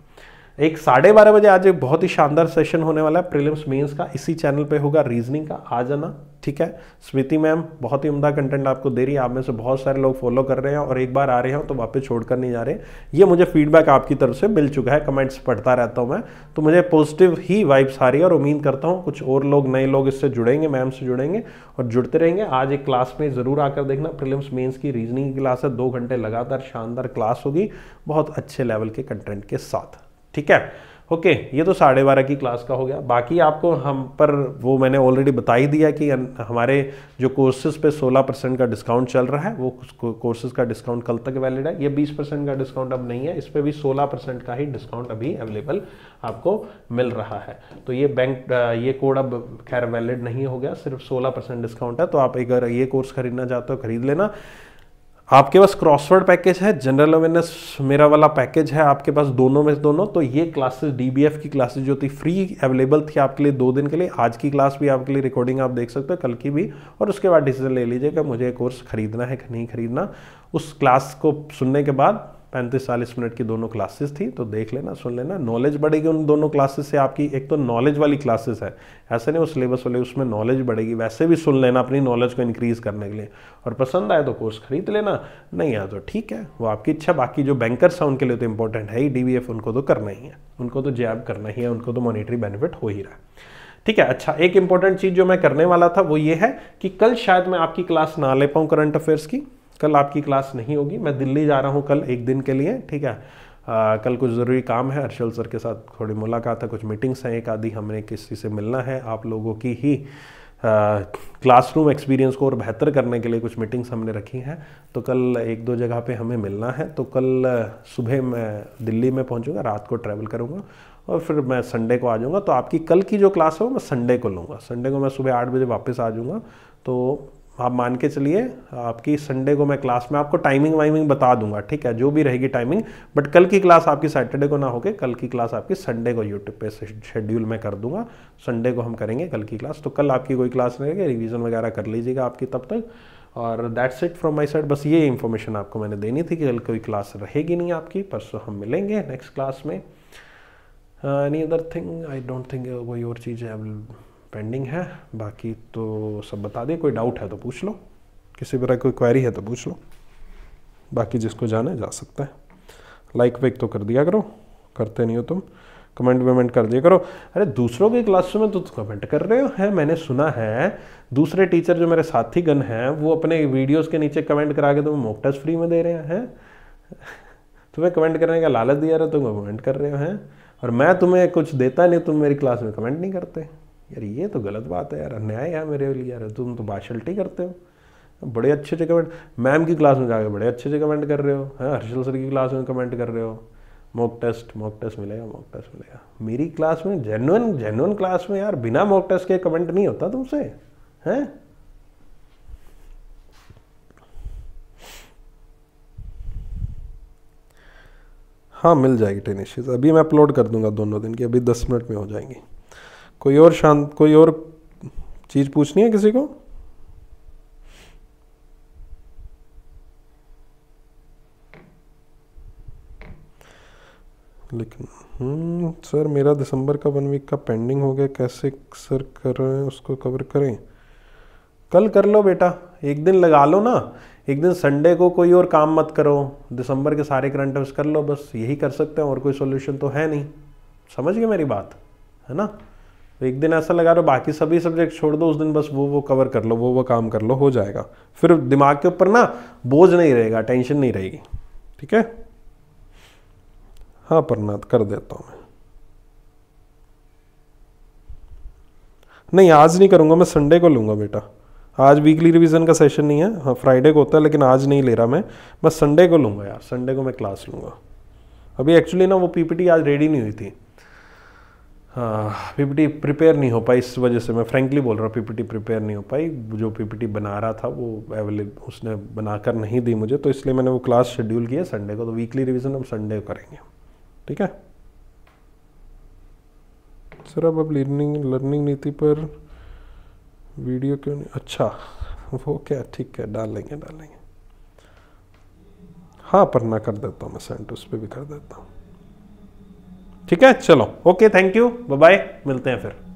एक साढ़े बारह बजे आज एक बहुत ही शानदार सेशन होने वाला है प्रीलिम्स मेंस का इसी चैनल पे होगा रीजनिंग का आ जाना ठीक है स्मृति मैम बहुत ही उमदा कंटेंट आपको दे रही है आप में से बहुत सारे लोग फॉलो कर रहे हैं और एक बार आ रहे हैं तो वापस छोड़कर नहीं जा रहे ये मुझे फीडबैक आपकी तरफ से मिल चुका है कमेंट्स पढ़ता रहता हूँ मैं तो मुझे पॉजिटिव ही वाइब्स आ रही है और उम्मीद करता हूँ कुछ और लोग नए लोग इससे जुड़ेंगे मैम से जुड़ेंगे और जुड़ते रहेंगे आज एक क्लास में ज़रूर आकर देखना प्रिलिम्स मेन्स की रीजनिंग की क्लास है दो घंटे लगातार शानदार क्लास होगी बहुत अच्छे लेवल के कंटेंट के साथ ठीक है ओके okay, ये तो साढ़े बारह की क्लास का हो गया बाकी आपको हम पर वो मैंने ऑलरेडी बता ही दिया कि हमारे जो कोर्सेज पे 16 परसेंट का डिस्काउंट चल रहा है वो कोर्सेज का डिस्काउंट कल तक वैलिड है ये 20 परसेंट का डिस्काउंट अब नहीं है इस पर भी 16 परसेंट का ही डिस्काउंट अभी अवेलेबल आपको मिल रहा है तो ये बैंक ये कोड अब खैर वैलिड नहीं हो गया सिर्फ सोलह डिस्काउंट है तो आप अगर ये कोर्स खरीदना चाहते हो खरीद लेना आपके पास क्रॉसवर्ड पैकेज है जनरल अवेयरनेस मेरा वाला पैकेज है आपके पास दोनों में दोनों तो ये क्लासेस डीबीएफ की क्लासेस जो थी फ्री अवेलेबल थी आपके लिए दो दिन के लिए आज की क्लास भी आपके लिए रिकॉर्डिंग आप देख सकते हो कल की भी और उसके बाद डिसीजन ले लीजिएगा मुझे कोर्स खरीदना है कि नहीं खरीदना उस क्लास को सुनने के बाद पैंतीस चालीस मिनट की दोनों क्लासेस थी तो देख लेना सुन लेना नॉलेज बढ़ेगी उन दोनों क्लासेस से आपकी एक तो नॉलेज वाली क्लासेस है ऐसे नहीं वो सिलेबस वाले उसमें नॉलेज बढ़ेगी वैसे भी सुन लेना अपनी नॉलेज को इंक्रीज़ करने के लिए और पसंद आए तो कोर्स खरीद लेना नहीं आया तो ठीक है वो आपकी इच्छा बाकी जो बैंकर्स हैं उनके लिए तो इंपॉर्टेंट है ही डी उनको तो करना ही है उनको तो जैब करना ही है उनको तो मॉनिटरी बेनिफिट हो ही रहा है ठीक है अच्छा एक इंपॉर्टेंट चीज़ जो मैं करने वाला था वो ये है कि कल शायद मैं आपकी क्लास ना ले पाऊँ करंट अफेयर्स की कल आपकी क्लास नहीं होगी मैं दिल्ली जा रहा हूँ कल एक दिन के लिए ठीक है आ, कल कुछ ज़रूरी काम है हर्षल सर के साथ थोड़ी मुलाकात है कुछ मीटिंग्स हैं एक आदि हमने किसी से मिलना है आप लोगों की ही क्लासरूम एक्सपीरियंस को और बेहतर करने के लिए कुछ मीटिंग्स हमने रखी हैं तो कल एक दो जगह पे हमें मिलना है तो कल सुबह मैं दिल्ली में पहुंचूंगा रात को ट्रैवल करूंगा और फिर मैं संडे को आ जाऊँगा तो आपकी कल की जो क्लास है वो मैं संडे को लूँगा संडे को मैं सुबह आठ बजे वापस आ जाऊँगा तो आप मान के चलिए आपकी संडे को मैं क्लास में आपको टाइमिंग वाइमिंग बता दूंगा ठीक है जो भी रहेगी टाइमिंग बट कल की क्लास आपकी सैटरडे को ना होके कल की क्लास आपकी संडे को यूट्यूब पे शेड्यूल में कर दूंगा संडे को हम करेंगे कल की क्लास तो कल आपकी कोई क्लास नहीं रहेगी रिविज़न वगैरह कर लीजिएगा आपकी तब तक और that's it from my side बस ये इन्फॉर्मेशन आपको मैंने देनी थी कि कल कोई क्लास रहेगी नहीं आपकी परसों हम मिलेंगे नेक्स्ट क्लास में any other thing I don't think कोई और चीज़ है पेंडिंग है बाकी तो सब बता दें कोई डाउट है तो पूछ लो किसी तरह कोई क्वेरी है तो पूछ लो बाकी जिसको जाना है जा सकता है लाइक वेक तो कर दिया करो करते नहीं हो तुम कमेंट वमेंट कर दिया करो अरे दूसरों के क्लास में तो कमेंट कर रहे हो है मैंने सुना है दूसरे टीचर जो मेरे साथीगण हैं वो अपने वीडियोस के नीचे कमेंट करा के तुम्हें मॉक टेस्ट फ्री में दे रहे हैं [LAUGHS] तुम्हें कमेंट करने का लालच दिया रहा तुम कमेंट कर रहे हो हैं और मैं तुम्हें कुछ देता नहीं तुम मेरी क्लास में कमेंट नहीं करते यार ये तो गलत बात है यार अन्याय है मेरे लिए यार तुम तो बाशल्टी करते हो बड़े अच्छे अच्छे कमेंट मैम की क्लास में जाके बड़े अच्छे अच्छे कमेंट कर रहे हो हाँ हर्षल सर की क्लास में कमेंट कर रहे हो मॉक टेस्ट मॉक टेस्ट मिलेगा मॉक टेस्ट मिलेगा मेरी क्लास में जेनुअन जेनुअन क्लास में यार बिना मॉक टेस्ट के कमेंट नहीं होता तुमसे हैं हाँ मिल जाएगी टेन अभी मैं अपलोड कर दूंगा दोनों दिन की अभी दस मिनट में हो जाएंगी कोई और शांत कोई और चीज़ पूछनी है किसी को लेकिन हम्म, सर मेरा दिसंबर का वन वीक का पेंडिंग हो गया कैसे सर कर रहे हैं उसको कवर करें कल कर लो बेटा एक दिन लगा लो ना एक दिन संडे को कोई और काम मत करो दिसंबर के सारे करंट अफेयर्स कर लो बस यही कर सकते हैं और कोई सोल्यूशन तो है नहीं समझ गए मेरी बात है ना तो एक दिन ऐसा लगा रहे बाकी सभी सब्जेक्ट छोड़ दो उस दिन बस वो वो कवर कर लो वो वो काम कर लो हो जाएगा फिर दिमाग के ऊपर ना बोझ नहीं रहेगा टेंशन नहीं रहेगी ठीक है हाँ परनाथ कर देता हूँ मैं नहीं आज नहीं करूँगा मैं संडे को लूँगा बेटा आज वीकली रिवीजन का सेशन नहीं है हाँ फ्राइडे को होता है लेकिन आज नहीं ले रहा मैं मैं संडे को लूँगा यार संडे को मैं क्लास लूँगा अभी एक्चुअली ना वो पीपीटी आज रेडी नहीं हुई थी पीपीटी प्रिपेयर नहीं हो पाई इस वजह से मैं फ्रेंकली बोल रहा हूँ पीपीटी प्रिपेयर नहीं हो पाई जो पीपीटी बना रहा था वो अवेलेबल उसने बनाकर नहीं दी मुझे तो इसलिए मैंने वो क्लास शेड्यूल किया संडे को तो वीकली रिविज़न हम संडे को करेंगे ठीक है सर अब अब लर्निंग लर्निंग नीति पर वीडियो क्यों नहीं अच्छा वो क्या ठीक है डाल लेंगे डाल लेंगे हाँ पर ना कर देता हूँ मैं सेंट उस पर भी कर देता हूँ ठीक है चलो ओके थैंक यू बाय मिलते हैं फिर